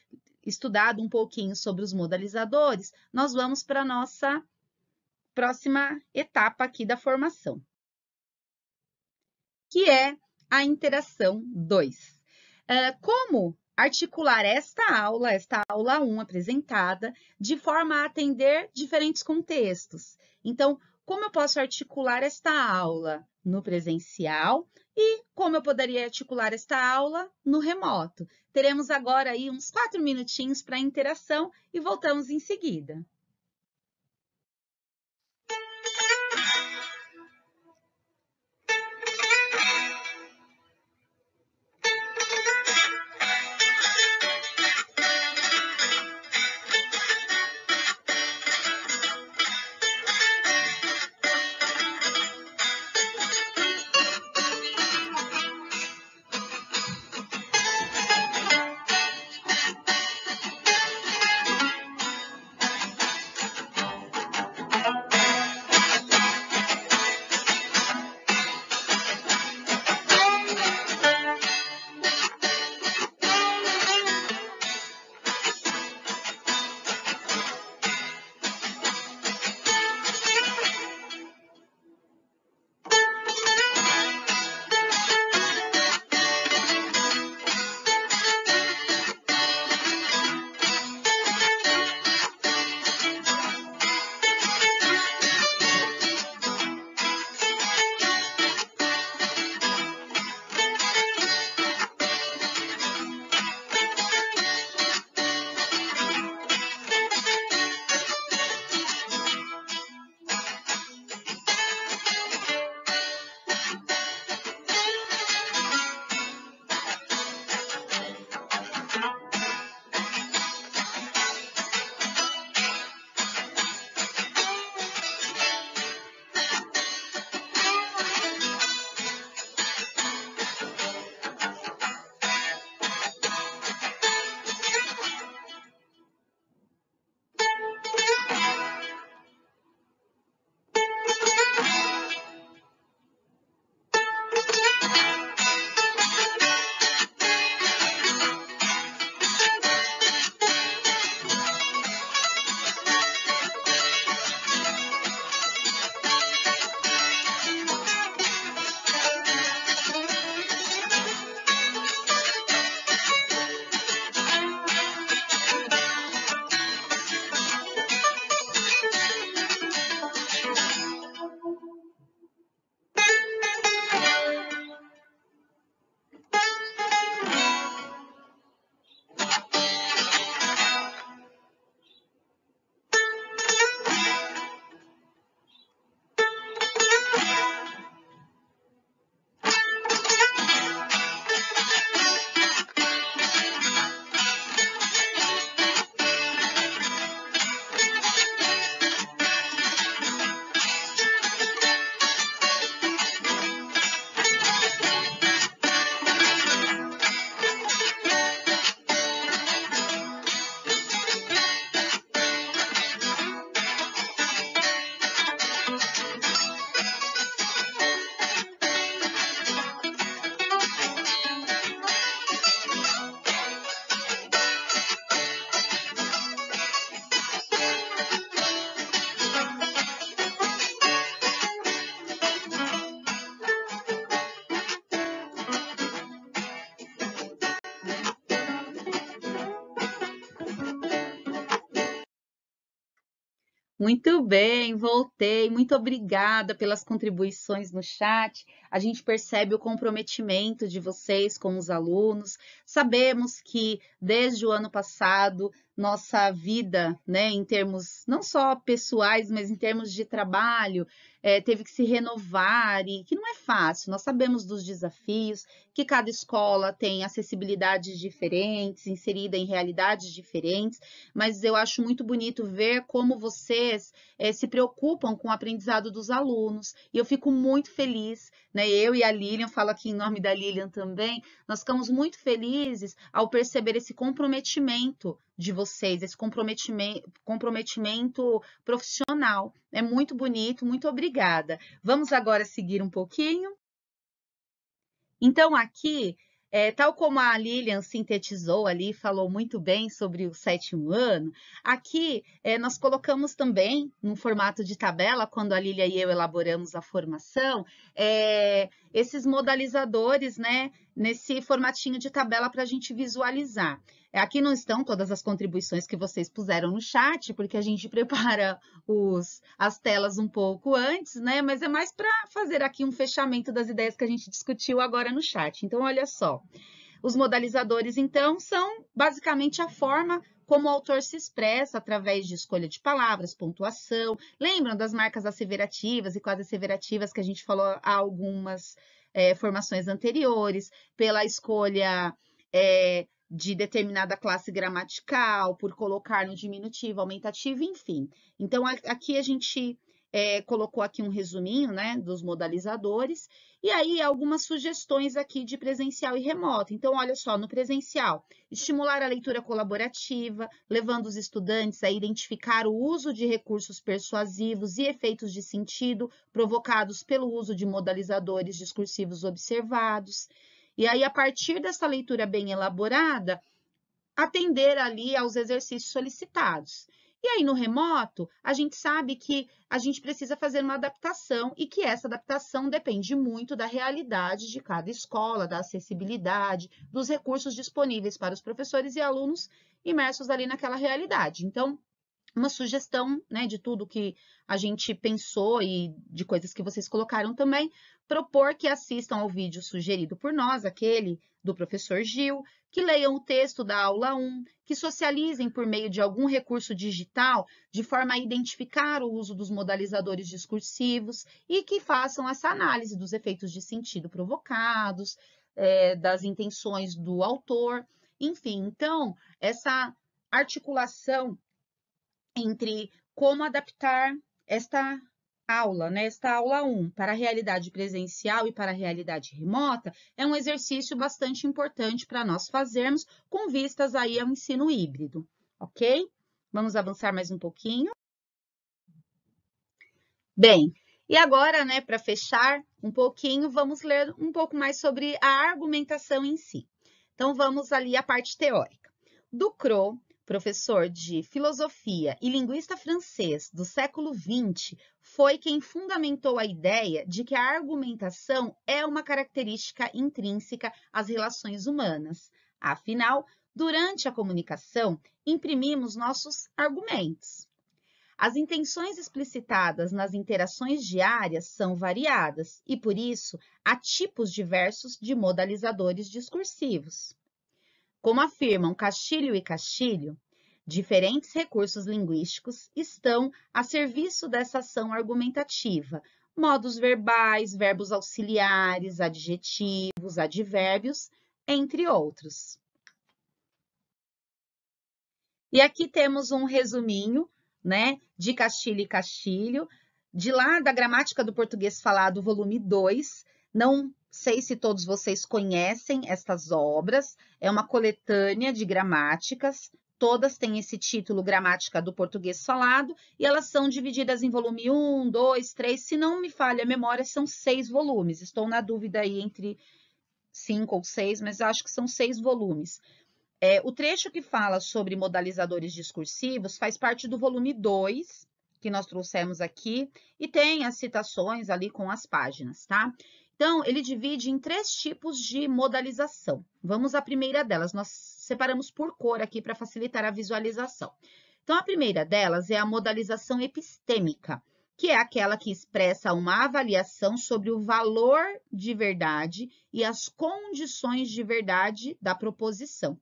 estudado um pouquinho sobre os modalizadores, nós vamos para a nossa próxima etapa aqui da formação, que é a interação 2. É, como articular esta aula, esta aula 1 apresentada, de forma a atender diferentes contextos? Então, como eu posso articular esta aula no presencial e como eu poderia articular esta aula no remoto? Teremos agora aí uns quatro minutinhos para interação e voltamos em seguida. Muito bem, voltei. Muito obrigada pelas contribuições no chat. A gente percebe o comprometimento de vocês com os alunos. Sabemos que desde o ano passado nossa vida, né, em termos não só pessoais, mas em termos de trabalho, é, teve que se renovar e que não é fácil. Nós sabemos dos desafios, que cada escola tem acessibilidades diferentes, inserida em realidades diferentes, mas eu acho muito bonito ver como vocês é, se preocupam com o aprendizado dos alunos. E eu fico muito feliz, né? Eu e a Lilian, falo aqui em nome da Lilian também, nós ficamos muito felizes ao perceber esse comprometimento de vocês, esse comprometimento, comprometimento profissional. É muito bonito, muito obrigada. Vamos agora seguir um pouquinho. Então, aqui, é, tal como a Lilian sintetizou ali, falou muito bem sobre o sétimo ano, aqui é, nós colocamos também, no formato de tabela, quando a Lilian e eu elaboramos a formação, é, esses modalizadores, né, nesse formatinho de tabela para a gente visualizar. Aqui não estão todas as contribuições que vocês puseram no chat, porque a gente prepara os, as telas um pouco antes, né? Mas é mais para fazer aqui um fechamento das ideias que a gente discutiu agora no chat. Então, olha só. Os modalizadores, então, são basicamente a forma como o autor se expressa através de escolha de palavras, pontuação. Lembram das marcas asseverativas e quase asseverativas que a gente falou há algumas é, formações anteriores, pela escolha. É, de determinada classe gramatical, por colocar no diminutivo, aumentativo, enfim. Então, aqui a gente é, colocou aqui um resuminho né, dos modalizadores, e aí algumas sugestões aqui de presencial e remoto. Então, olha só, no presencial, estimular a leitura colaborativa, levando os estudantes a identificar o uso de recursos persuasivos e efeitos de sentido provocados pelo uso de modalizadores discursivos observados. E aí, a partir dessa leitura bem elaborada, atender ali aos exercícios solicitados. E aí, no remoto, a gente sabe que a gente precisa fazer uma adaptação e que essa adaptação depende muito da realidade de cada escola, da acessibilidade, dos recursos disponíveis para os professores e alunos imersos ali naquela realidade. Então, uma sugestão né, de tudo que a gente pensou e de coisas que vocês colocaram também, propor que assistam ao vídeo sugerido por nós, aquele do professor Gil, que leiam o texto da aula 1, que socializem por meio de algum recurso digital de forma a identificar o uso dos modalizadores discursivos e que façam essa análise dos efeitos de sentido provocados, é, das intenções do autor, enfim. Então, essa articulação entre como adaptar esta aula, né, esta aula 1, para a realidade presencial e para a realidade remota, é um exercício bastante importante para nós fazermos com vistas aí ao ensino híbrido, ok? Vamos avançar mais um pouquinho. Bem, e agora, né, para fechar um pouquinho, vamos ler um pouco mais sobre a argumentação em si. Então, vamos ali à parte teórica. do Crow professor de filosofia e linguista francês do século XX, foi quem fundamentou a ideia de que a argumentação é uma característica intrínseca às relações humanas. Afinal, durante a comunicação, imprimimos nossos argumentos. As intenções explicitadas nas interações diárias são variadas e, por isso, há tipos diversos de modalizadores discursivos. Como afirmam Castilho e Castilho, diferentes recursos linguísticos estão a serviço dessa ação argumentativa, modos verbais, verbos auxiliares, adjetivos, advérbios, entre outros. E aqui temos um resuminho né, de Castilho e Castilho, de lá da Gramática do Português Falado, volume 2. Não sei se todos vocês conhecem estas obras, é uma coletânea de gramáticas, todas têm esse título Gramática do Português Falado, e elas são divididas em volume 1, 2, 3, se não me falha a memória, são seis volumes. Estou na dúvida aí entre cinco ou seis, mas acho que são seis volumes. É, o trecho que fala sobre modalizadores discursivos faz parte do volume 2, que nós trouxemos aqui, e tem as citações ali com as páginas, tá? Então, ele divide em três tipos de modalização. Vamos à primeira delas. Nós separamos por cor aqui para facilitar a visualização. Então, a primeira delas é a modalização epistêmica, que é aquela que expressa uma avaliação sobre o valor de verdade e as condições de verdade da proposição.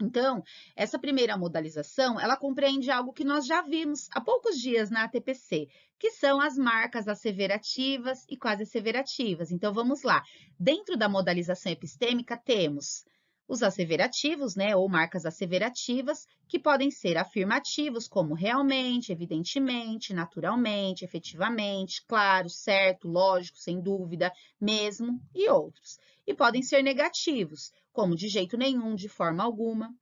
Então, essa primeira modalização, ela compreende algo que nós já vimos há poucos dias na ATPC, que são as marcas asseverativas e quase asseverativas. Então, vamos lá. Dentro da modalização epistêmica, temos os asseverativos, né, ou marcas asseverativas, que podem ser afirmativos, como realmente, evidentemente, naturalmente, efetivamente, claro, certo, lógico, sem dúvida, mesmo e outros. E podem ser negativos, como de jeito nenhum, de forma alguma.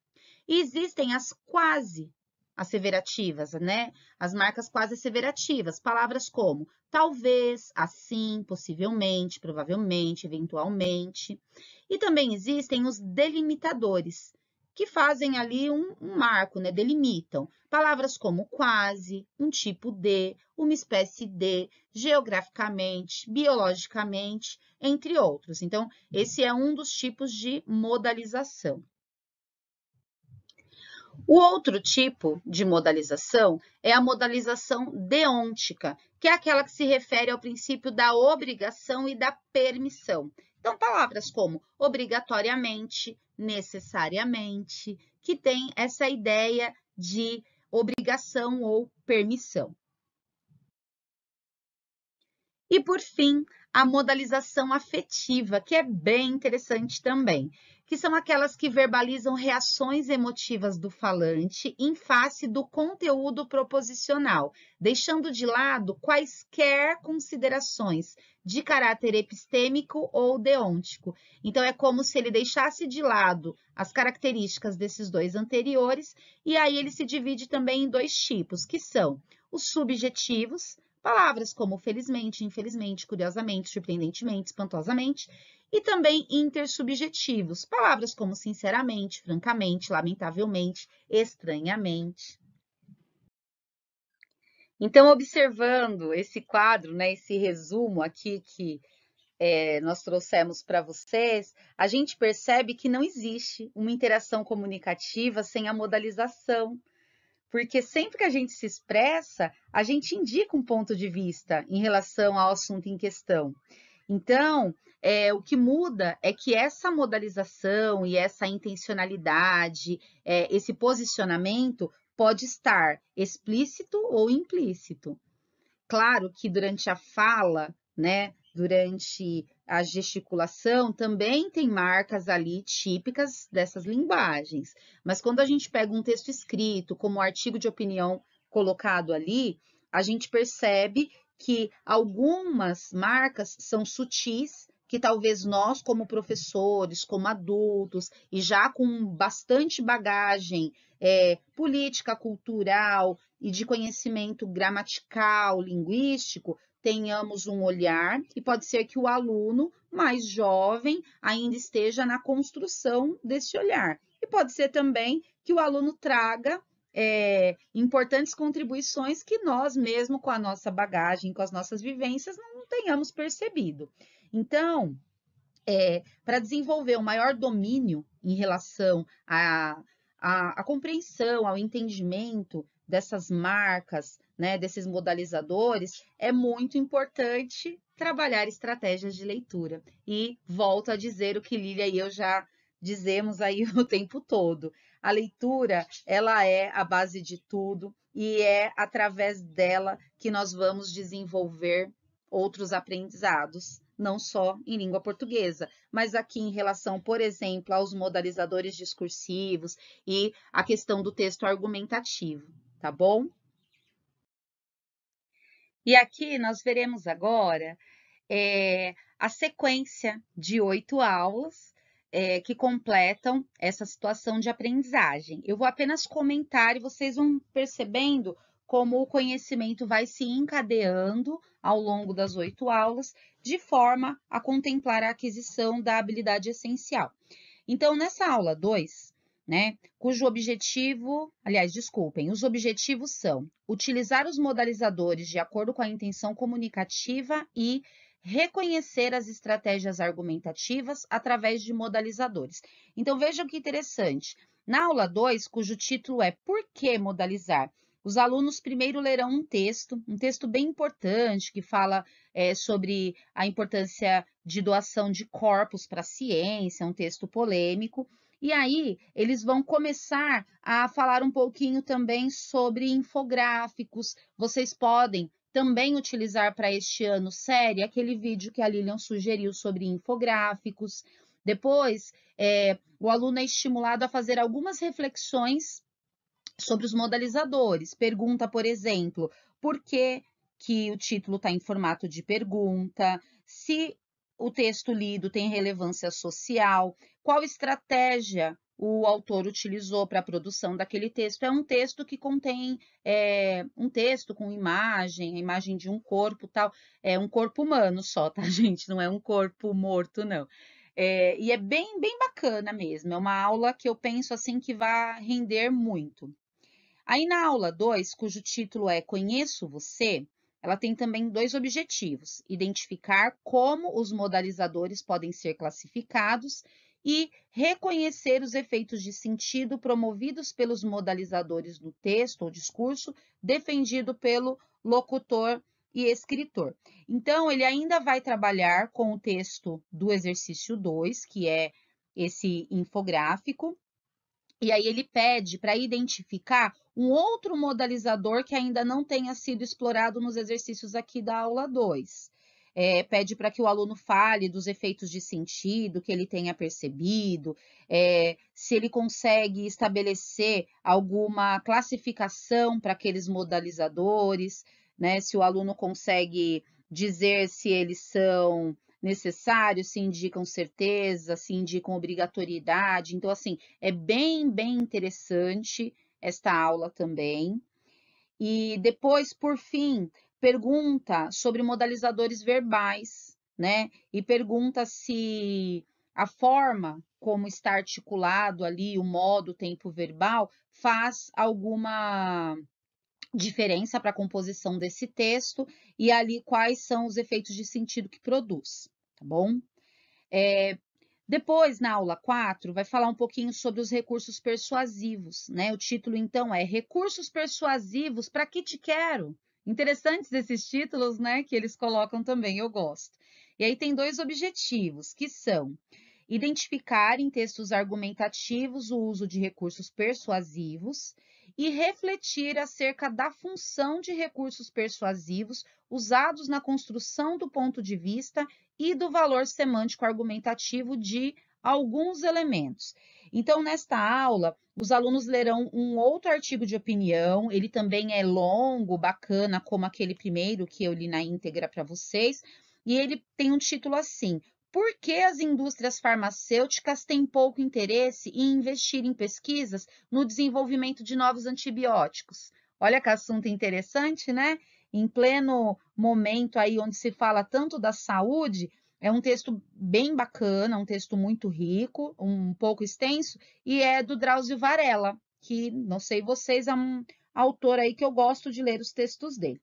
E existem as quase asseverativas, né? As marcas quase asseverativas, palavras como talvez, assim, possivelmente, provavelmente, eventualmente. E também existem os delimitadores, que fazem ali um, um marco, né? Delimitam palavras como quase, um tipo de, uma espécie de, geograficamente, biologicamente, entre outros. Então, uhum. esse é um dos tipos de modalização. O outro tipo de modalização é a modalização deôntica, que é aquela que se refere ao princípio da obrigação e da permissão. Então, palavras como obrigatoriamente, necessariamente, que tem essa ideia de obrigação ou permissão. E, por fim, a modalização afetiva, que é bem interessante também que são aquelas que verbalizam reações emotivas do falante em face do conteúdo proposicional, deixando de lado quaisquer considerações de caráter epistêmico ou deôntico. Então, é como se ele deixasse de lado as características desses dois anteriores, e aí ele se divide também em dois tipos, que são os subjetivos, palavras como felizmente, infelizmente, curiosamente, surpreendentemente, espantosamente, e também intersubjetivos, palavras como sinceramente, francamente, lamentavelmente, estranhamente. Então, observando esse quadro, né, esse resumo aqui que é, nós trouxemos para vocês, a gente percebe que não existe uma interação comunicativa sem a modalização porque sempre que a gente se expressa, a gente indica um ponto de vista em relação ao assunto em questão. Então, é, o que muda é que essa modalização e essa intencionalidade, é, esse posicionamento pode estar explícito ou implícito. Claro que durante a fala, né, durante a gesticulação, também tem marcas ali típicas dessas linguagens. Mas quando a gente pega um texto escrito, como um artigo de opinião colocado ali, a gente percebe que algumas marcas são sutis, que talvez nós, como professores, como adultos, e já com bastante bagagem é, política, cultural e de conhecimento gramatical, linguístico, tenhamos um olhar e pode ser que o aluno mais jovem ainda esteja na construção desse olhar. E pode ser também que o aluno traga é, importantes contribuições que nós, mesmo com a nossa bagagem, com as nossas vivências, não tenhamos percebido. Então, é, para desenvolver um maior domínio em relação à, à, à compreensão, ao entendimento dessas marcas, né, desses modalizadores, é muito importante trabalhar estratégias de leitura. E volto a dizer o que Lilia e eu já dizemos aí o tempo todo. A leitura, ela é a base de tudo e é através dela que nós vamos desenvolver outros aprendizados, não só em língua portuguesa, mas aqui em relação, por exemplo, aos modalizadores discursivos e a questão do texto argumentativo, tá bom? E aqui nós veremos agora é, a sequência de oito aulas é, que completam essa situação de aprendizagem. Eu vou apenas comentar e vocês vão percebendo como o conhecimento vai se encadeando ao longo das oito aulas, de forma a contemplar a aquisição da habilidade essencial. Então, nessa aula 2, né? Cujo objetivo, aliás, desculpem, os objetivos são utilizar os modalizadores de acordo com a intenção comunicativa e reconhecer as estratégias argumentativas através de modalizadores. Então vejam que interessante. Na aula 2, cujo título é Por que modalizar? Os alunos primeiro lerão um texto, um texto bem importante que fala é, sobre a importância de doação de corpos para a ciência, é um texto polêmico. E aí, eles vão começar a falar um pouquinho também sobre infográficos. Vocês podem também utilizar para este ano série aquele vídeo que a Lilian sugeriu sobre infográficos. Depois, é, o aluno é estimulado a fazer algumas reflexões sobre os modalizadores. Pergunta, por exemplo, por que, que o título está em formato de pergunta? Se o texto lido tem relevância social, qual estratégia o autor utilizou para a produção daquele texto. É um texto que contém é, um texto com imagem, a imagem de um corpo tal. É um corpo humano só, tá, gente? Não é um corpo morto, não. É, e é bem, bem bacana mesmo. É uma aula que eu penso assim que vai render muito. Aí na aula 2, cujo título é Conheço Você, ela tem também dois objetivos: identificar como os modalizadores podem ser classificados e reconhecer os efeitos de sentido promovidos pelos modalizadores no texto ou discurso defendido pelo locutor e escritor. Então, ele ainda vai trabalhar com o texto do exercício 2, que é esse infográfico, e aí ele pede para identificar um outro modalizador que ainda não tenha sido explorado nos exercícios aqui da aula 2. É, pede para que o aluno fale dos efeitos de sentido que ele tenha percebido, é, se ele consegue estabelecer alguma classificação para aqueles modalizadores, né, se o aluno consegue dizer se eles são necessários, se indicam certeza, se indicam obrigatoriedade. Então, assim, é bem, bem interessante esta aula também. E depois, por fim, pergunta sobre modalizadores verbais, né? E pergunta se a forma como está articulado ali o modo, o tempo verbal, faz alguma diferença para a composição desse texto e ali quais são os efeitos de sentido que produz tá bom? É, depois, na aula 4, vai falar um pouquinho sobre os recursos persuasivos, né? O título, então, é Recursos Persuasivos para que te quero? Interessantes esses títulos, né? Que eles colocam também, eu gosto. E aí tem dois objetivos, que são identificar em textos argumentativos o uso de recursos persuasivos e refletir acerca da função de recursos persuasivos usados na construção do ponto de vista e do valor semântico argumentativo de alguns elementos. Então, nesta aula, os alunos lerão um outro artigo de opinião, ele também é longo, bacana, como aquele primeiro que eu li na íntegra para vocês, e ele tem um título assim: por que as indústrias farmacêuticas têm pouco interesse em investir em pesquisas no desenvolvimento de novos antibióticos. Olha que assunto interessante, né? Em pleno momento aí onde se fala tanto da saúde, é um texto bem bacana, um texto muito rico, um pouco extenso, e é do Drauzio Varela, que não sei vocês, é um autor aí que eu gosto de ler os textos dele.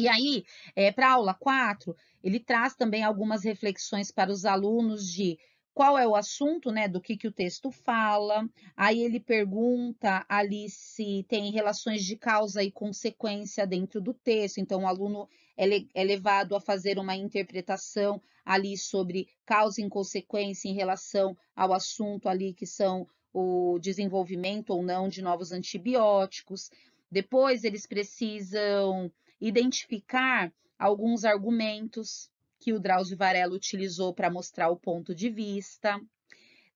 E aí, é, eh, para a aula 4, ele traz também algumas reflexões para os alunos de qual é o assunto, né, do que, que o texto fala. Aí ele pergunta ali se tem relações de causa e consequência dentro do texto. Então, o aluno é, é levado a fazer uma interpretação ali sobre causa e consequência em relação ao assunto ali que são o desenvolvimento ou não de novos antibióticos. Depois, eles precisam identificar alguns argumentos que o Drauzio Varela utilizou para mostrar o ponto de vista.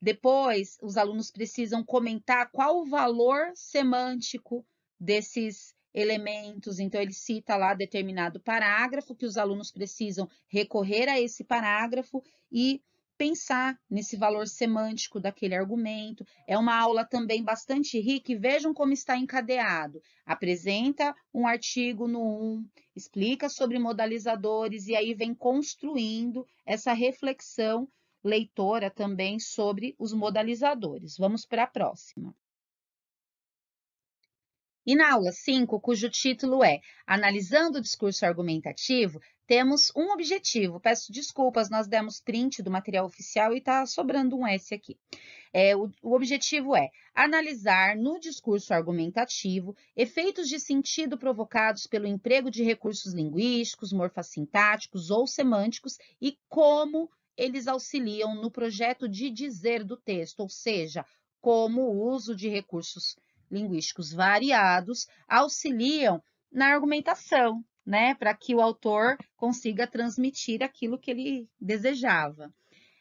Depois, os alunos precisam comentar qual o valor semântico desses elementos. Então, ele cita lá determinado parágrafo que os alunos precisam recorrer a esse parágrafo e pensar nesse valor semântico daquele argumento. É uma aula também bastante rica e vejam como está encadeado. Apresenta um artigo no 1, explica sobre modalizadores e aí vem construindo essa reflexão leitora também sobre os modalizadores. Vamos para a próxima. E na aula 5, cujo título é Analisando o discurso argumentativo, temos um objetivo. Peço desculpas, nós demos print do material oficial e está sobrando um S aqui. É, o, o objetivo é analisar no discurso argumentativo efeitos de sentido provocados pelo emprego de recursos linguísticos, morfossintáticos ou semânticos e como eles auxiliam no projeto de dizer do texto, ou seja, como o uso de recursos linguísticos variados auxiliam na argumentação, né, para que o autor consiga transmitir aquilo que ele desejava.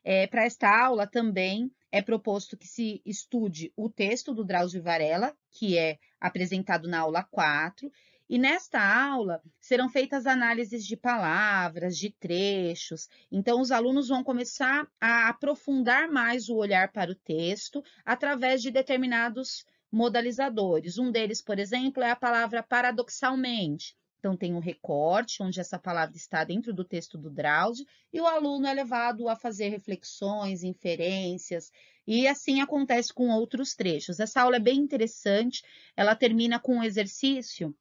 É, para esta aula também é proposto que se estude o texto do Drauzio Varela, que é apresentado na aula 4, e nesta aula serão feitas análises de palavras, de trechos. Então, os alunos vão começar a aprofundar mais o olhar para o texto através de determinados modalizadores. Um deles, por exemplo, é a palavra paradoxalmente. Então, tem um recorte onde essa palavra está dentro do texto do Drauzio e o aluno é levado a fazer reflexões, inferências, e assim acontece com outros trechos. Essa aula é bem interessante, ela termina com um exercício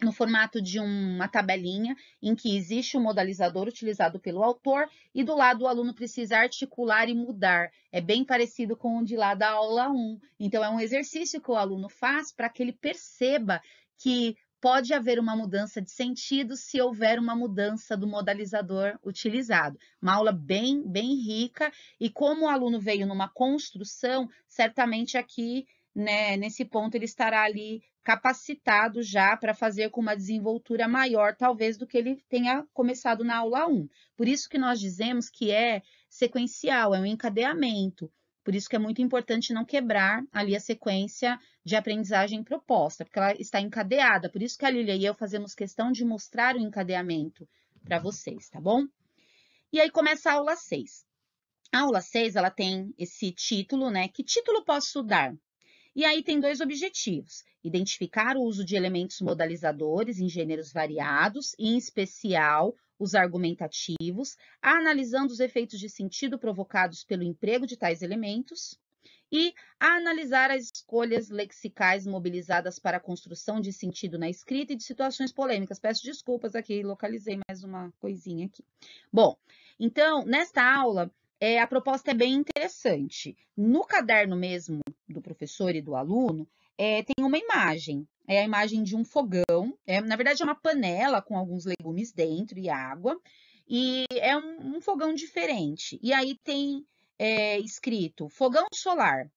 no formato de uma tabelinha em que existe o um modalizador utilizado pelo autor e do lado o aluno precisa articular e mudar. É bem parecido com o de lá da aula 1. Então, é um exercício que o aluno faz para que ele perceba que pode haver uma mudança de sentido se houver uma mudança do modalizador utilizado. Uma aula bem, bem rica e como o aluno veio numa construção, certamente aqui né, nesse ponto ele estará ali capacitado já para fazer com uma desenvoltura maior, talvez, do que ele tenha começado na aula 1. Por isso que nós dizemos que é sequencial, é um encadeamento. Por isso que é muito importante não quebrar ali a sequência de aprendizagem proposta, porque ela está encadeada. Por isso que a Lilia e eu fazemos questão de mostrar o encadeamento para vocês, tá bom? E aí começa a aula 6. A aula 6, ela tem esse título, né? Que título posso dar? E aí tem dois objetivos: identificar o uso de elementos modalizadores em gêneros variados, e, em especial os argumentativos, analisando os efeitos de sentido provocados pelo emprego de tais elementos, e analisar as escolhas lexicais mobilizadas para a construção de sentido na escrita e de situações polêmicas. Peço desculpas aqui, localizei mais uma coisinha aqui. Bom, então, nesta aula, é, a proposta é bem interessante. No caderno mesmo do professor e do aluno, é, tem uma imagem. É a imagem de um fogão. É, na verdade, é uma panela com alguns legumes dentro e água. E é um, um fogão diferente. E aí tem é, escrito fogão solar.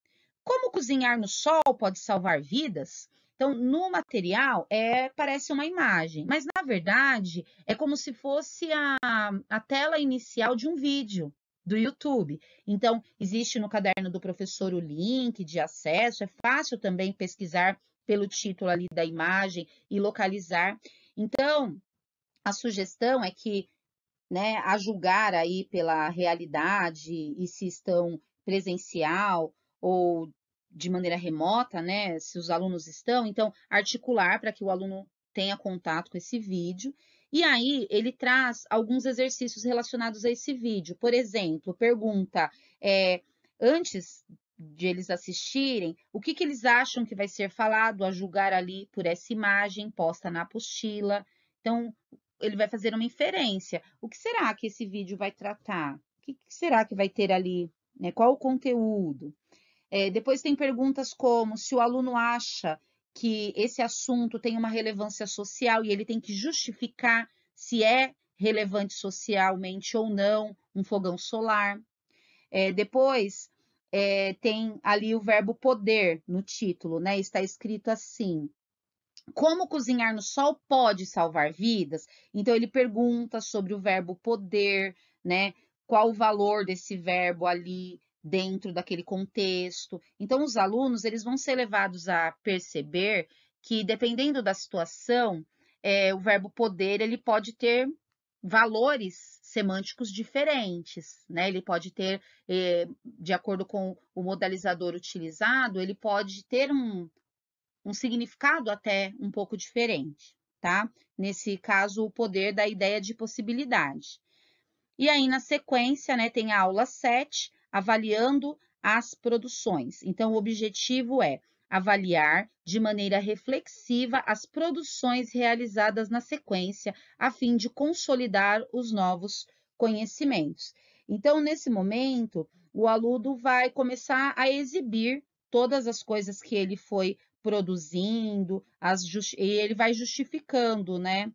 Como cozinhar no sol pode salvar vidas? Então, no material, é, parece uma imagem, mas na verdade é como se fosse a, a tela inicial de um vídeo do YouTube. Então, existe no caderno do professor o link de acesso, é fácil também pesquisar pelo título ali da imagem e localizar. Então, a sugestão é que, né, a julgar aí pela realidade e se estão presencial ou de maneira remota, né, se os alunos estão, então articular para que o aluno tenha contato com esse vídeo e aí ele traz alguns exercícios relacionados a esse vídeo. Por exemplo, pergunta: é, antes de eles assistirem, o que, que eles acham que vai ser falado a julgar ali por essa imagem posta na apostila? Então, ele vai fazer uma inferência. O que será que esse vídeo vai tratar? O que, que será que vai ter ali? Né? Qual o conteúdo? É, depois tem perguntas como se o aluno acha que esse assunto tem uma relevância social e ele tem que justificar se é relevante socialmente ou não um fogão solar. É, depois é, tem ali o verbo poder no título, né? Está escrito assim: como cozinhar no sol pode salvar vidas? Então ele pergunta sobre o verbo poder, né? Qual o valor desse verbo ali? dentro daquele contexto. Então, os alunos eles vão ser levados a perceber que, dependendo da situação, é, o verbo poder ele pode ter valores semânticos diferentes, né? Ele pode ter, eh, de acordo com o modalizador utilizado, ele pode ter um, um significado até um pouco diferente, tá? Nesse caso, o poder da ideia de possibilidade. E aí, na sequência, né, tem a aula 7, avaliando as produções. Então, o objetivo é avaliar de maneira reflexiva as produções realizadas na sequência, a fim de consolidar os novos conhecimentos. Então, nesse momento, o aluno vai começar a exibir todas as coisas que ele foi produzindo, as e ele vai justificando, né?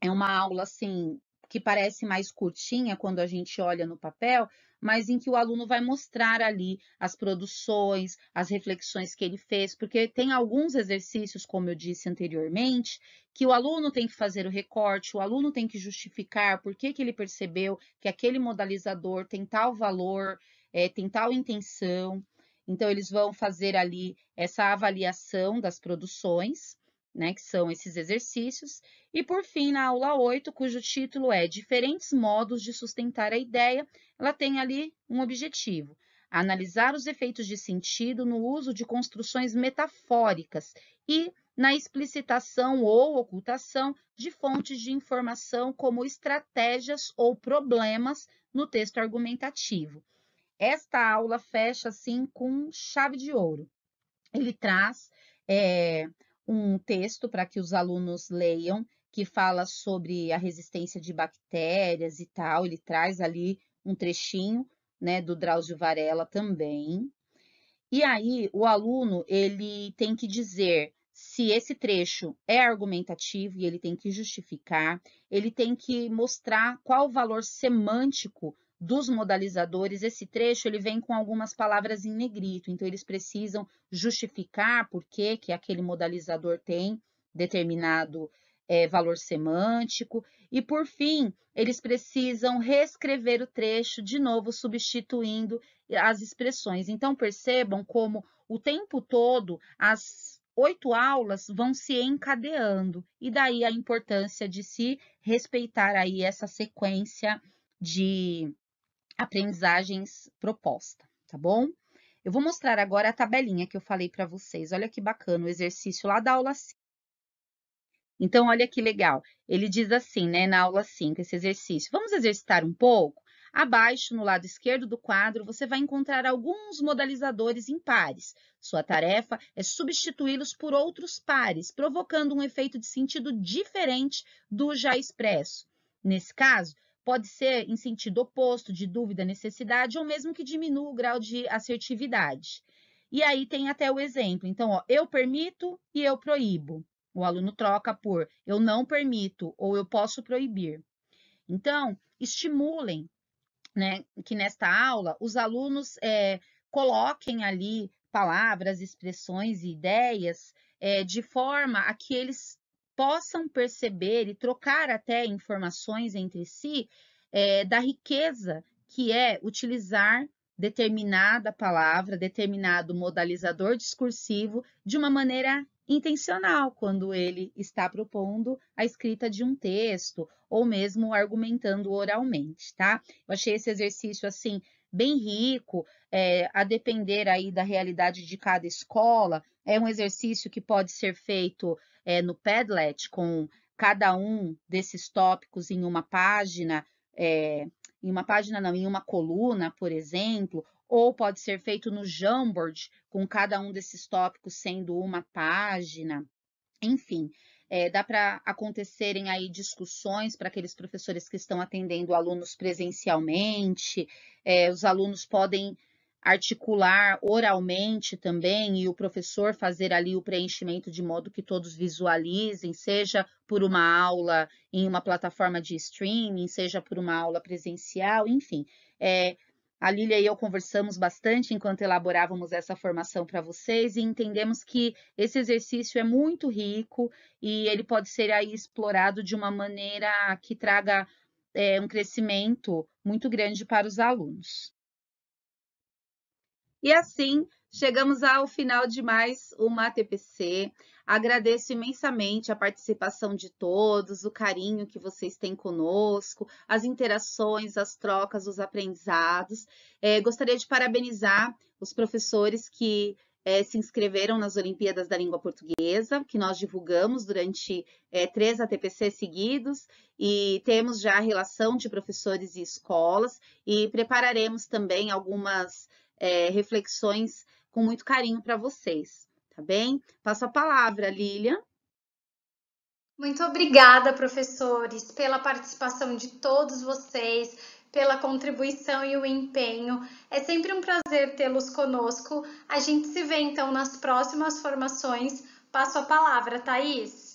É uma aula assim que parece mais curtinha quando a gente olha no papel, mas em que o aluno vai mostrar ali as produções, as reflexões que ele fez, porque tem alguns exercícios, como eu disse anteriormente, que o aluno tem que fazer o recorte, o aluno tem que justificar por que, que ele percebeu que aquele modalizador tem tal valor, é, tem tal intenção. Então, eles vão fazer ali essa avaliação das produções né, que são esses exercícios. E por fim, na aula 8, cujo título é Diferentes modos de sustentar a ideia, ela tem ali um objetivo: analisar os efeitos de sentido no uso de construções metafóricas e na explicitação ou ocultação de fontes de informação como estratégias ou problemas no texto argumentativo. Esta aula fecha assim com chave de ouro. Ele traz é, um texto para que os alunos leiam que fala sobre a resistência de bactérias e tal. Ele traz ali um trechinho, né, do Drauzio Varela também. E aí o aluno ele tem que dizer se esse trecho é argumentativo e ele tem que justificar, ele tem que mostrar qual o valor semântico dos modalizadores, esse trecho ele vem com algumas palavras em negrito, então eles precisam justificar por que, que aquele modalizador tem determinado é, valor semântico, e por fim, eles precisam reescrever o trecho de novo, substituindo as expressões. Então percebam como o tempo todo as oito aulas vão se encadeando, e daí a importância de se respeitar aí essa sequência de aprendizagens proposta, tá bom? Eu vou mostrar agora a tabelinha que eu falei para vocês. Olha que bacana o exercício lá da aula 5. Então, olha que legal. Ele diz assim, né, na aula 5, esse exercício. Vamos exercitar um pouco? Abaixo, no lado esquerdo do quadro, você vai encontrar alguns modalizadores impares. Sua tarefa é substituí-los por outros pares, provocando um efeito de sentido diferente do já expresso. Nesse caso, pode ser em sentido oposto, de dúvida, necessidade, ou mesmo que diminua o grau de assertividade. E aí tem até o exemplo. Então, ó, eu permito e eu proíbo. O aluno troca por eu não permito ou eu posso proibir. Então, estimulem né, que nesta aula os alunos é, coloquem ali palavras, expressões e ideias é, de forma a que eles possam perceber e trocar até informações entre si é, da riqueza que é utilizar determinada palavra, determinado modalizador discursivo de uma maneira intencional, quando ele está propondo a escrita de um texto ou mesmo argumentando oralmente, tá? Eu achei esse exercício assim bem rico, é, a depender aí da realidade de cada escola. É um exercício que pode ser feito é, no Padlet com cada um desses tópicos em uma página, é, em uma página não, em uma coluna, por exemplo, ou pode ser feito no Jamboard, com cada um desses tópicos sendo uma página. Enfim, é, dá para acontecerem aí discussões para aqueles professores que estão atendendo alunos presencialmente, é, os alunos podem articular oralmente também e o professor fazer ali o preenchimento de modo que todos visualizem, seja por uma aula em uma plataforma de streaming, seja por uma aula presencial, enfim. É, a Lília e eu conversamos bastante enquanto elaborávamos essa formação para vocês e entendemos que esse exercício é muito rico e ele pode ser aí explorado de uma maneira que traga é, um crescimento muito grande para os alunos. E assim chegamos ao final de mais uma TPC. Agradeço imensamente a participação de todos, o carinho que vocês têm conosco, as interações, as trocas, os aprendizados. É, gostaria de parabenizar os professores que é, se inscreveram nas Olimpíadas da Língua Portuguesa, que nós divulgamos durante é, três ATPC seguidos, e temos já a relação de professores e escolas, e prepararemos também algumas é, reflexões com muito carinho para vocês, tá bem? Passo a palavra, Lilian. Muito obrigada, professores, pela participação de todos vocês pela contribuição e o empenho. É sempre um prazer tê-los conosco. A gente se vê então nas próximas formações. Passo a palavra, Thaís.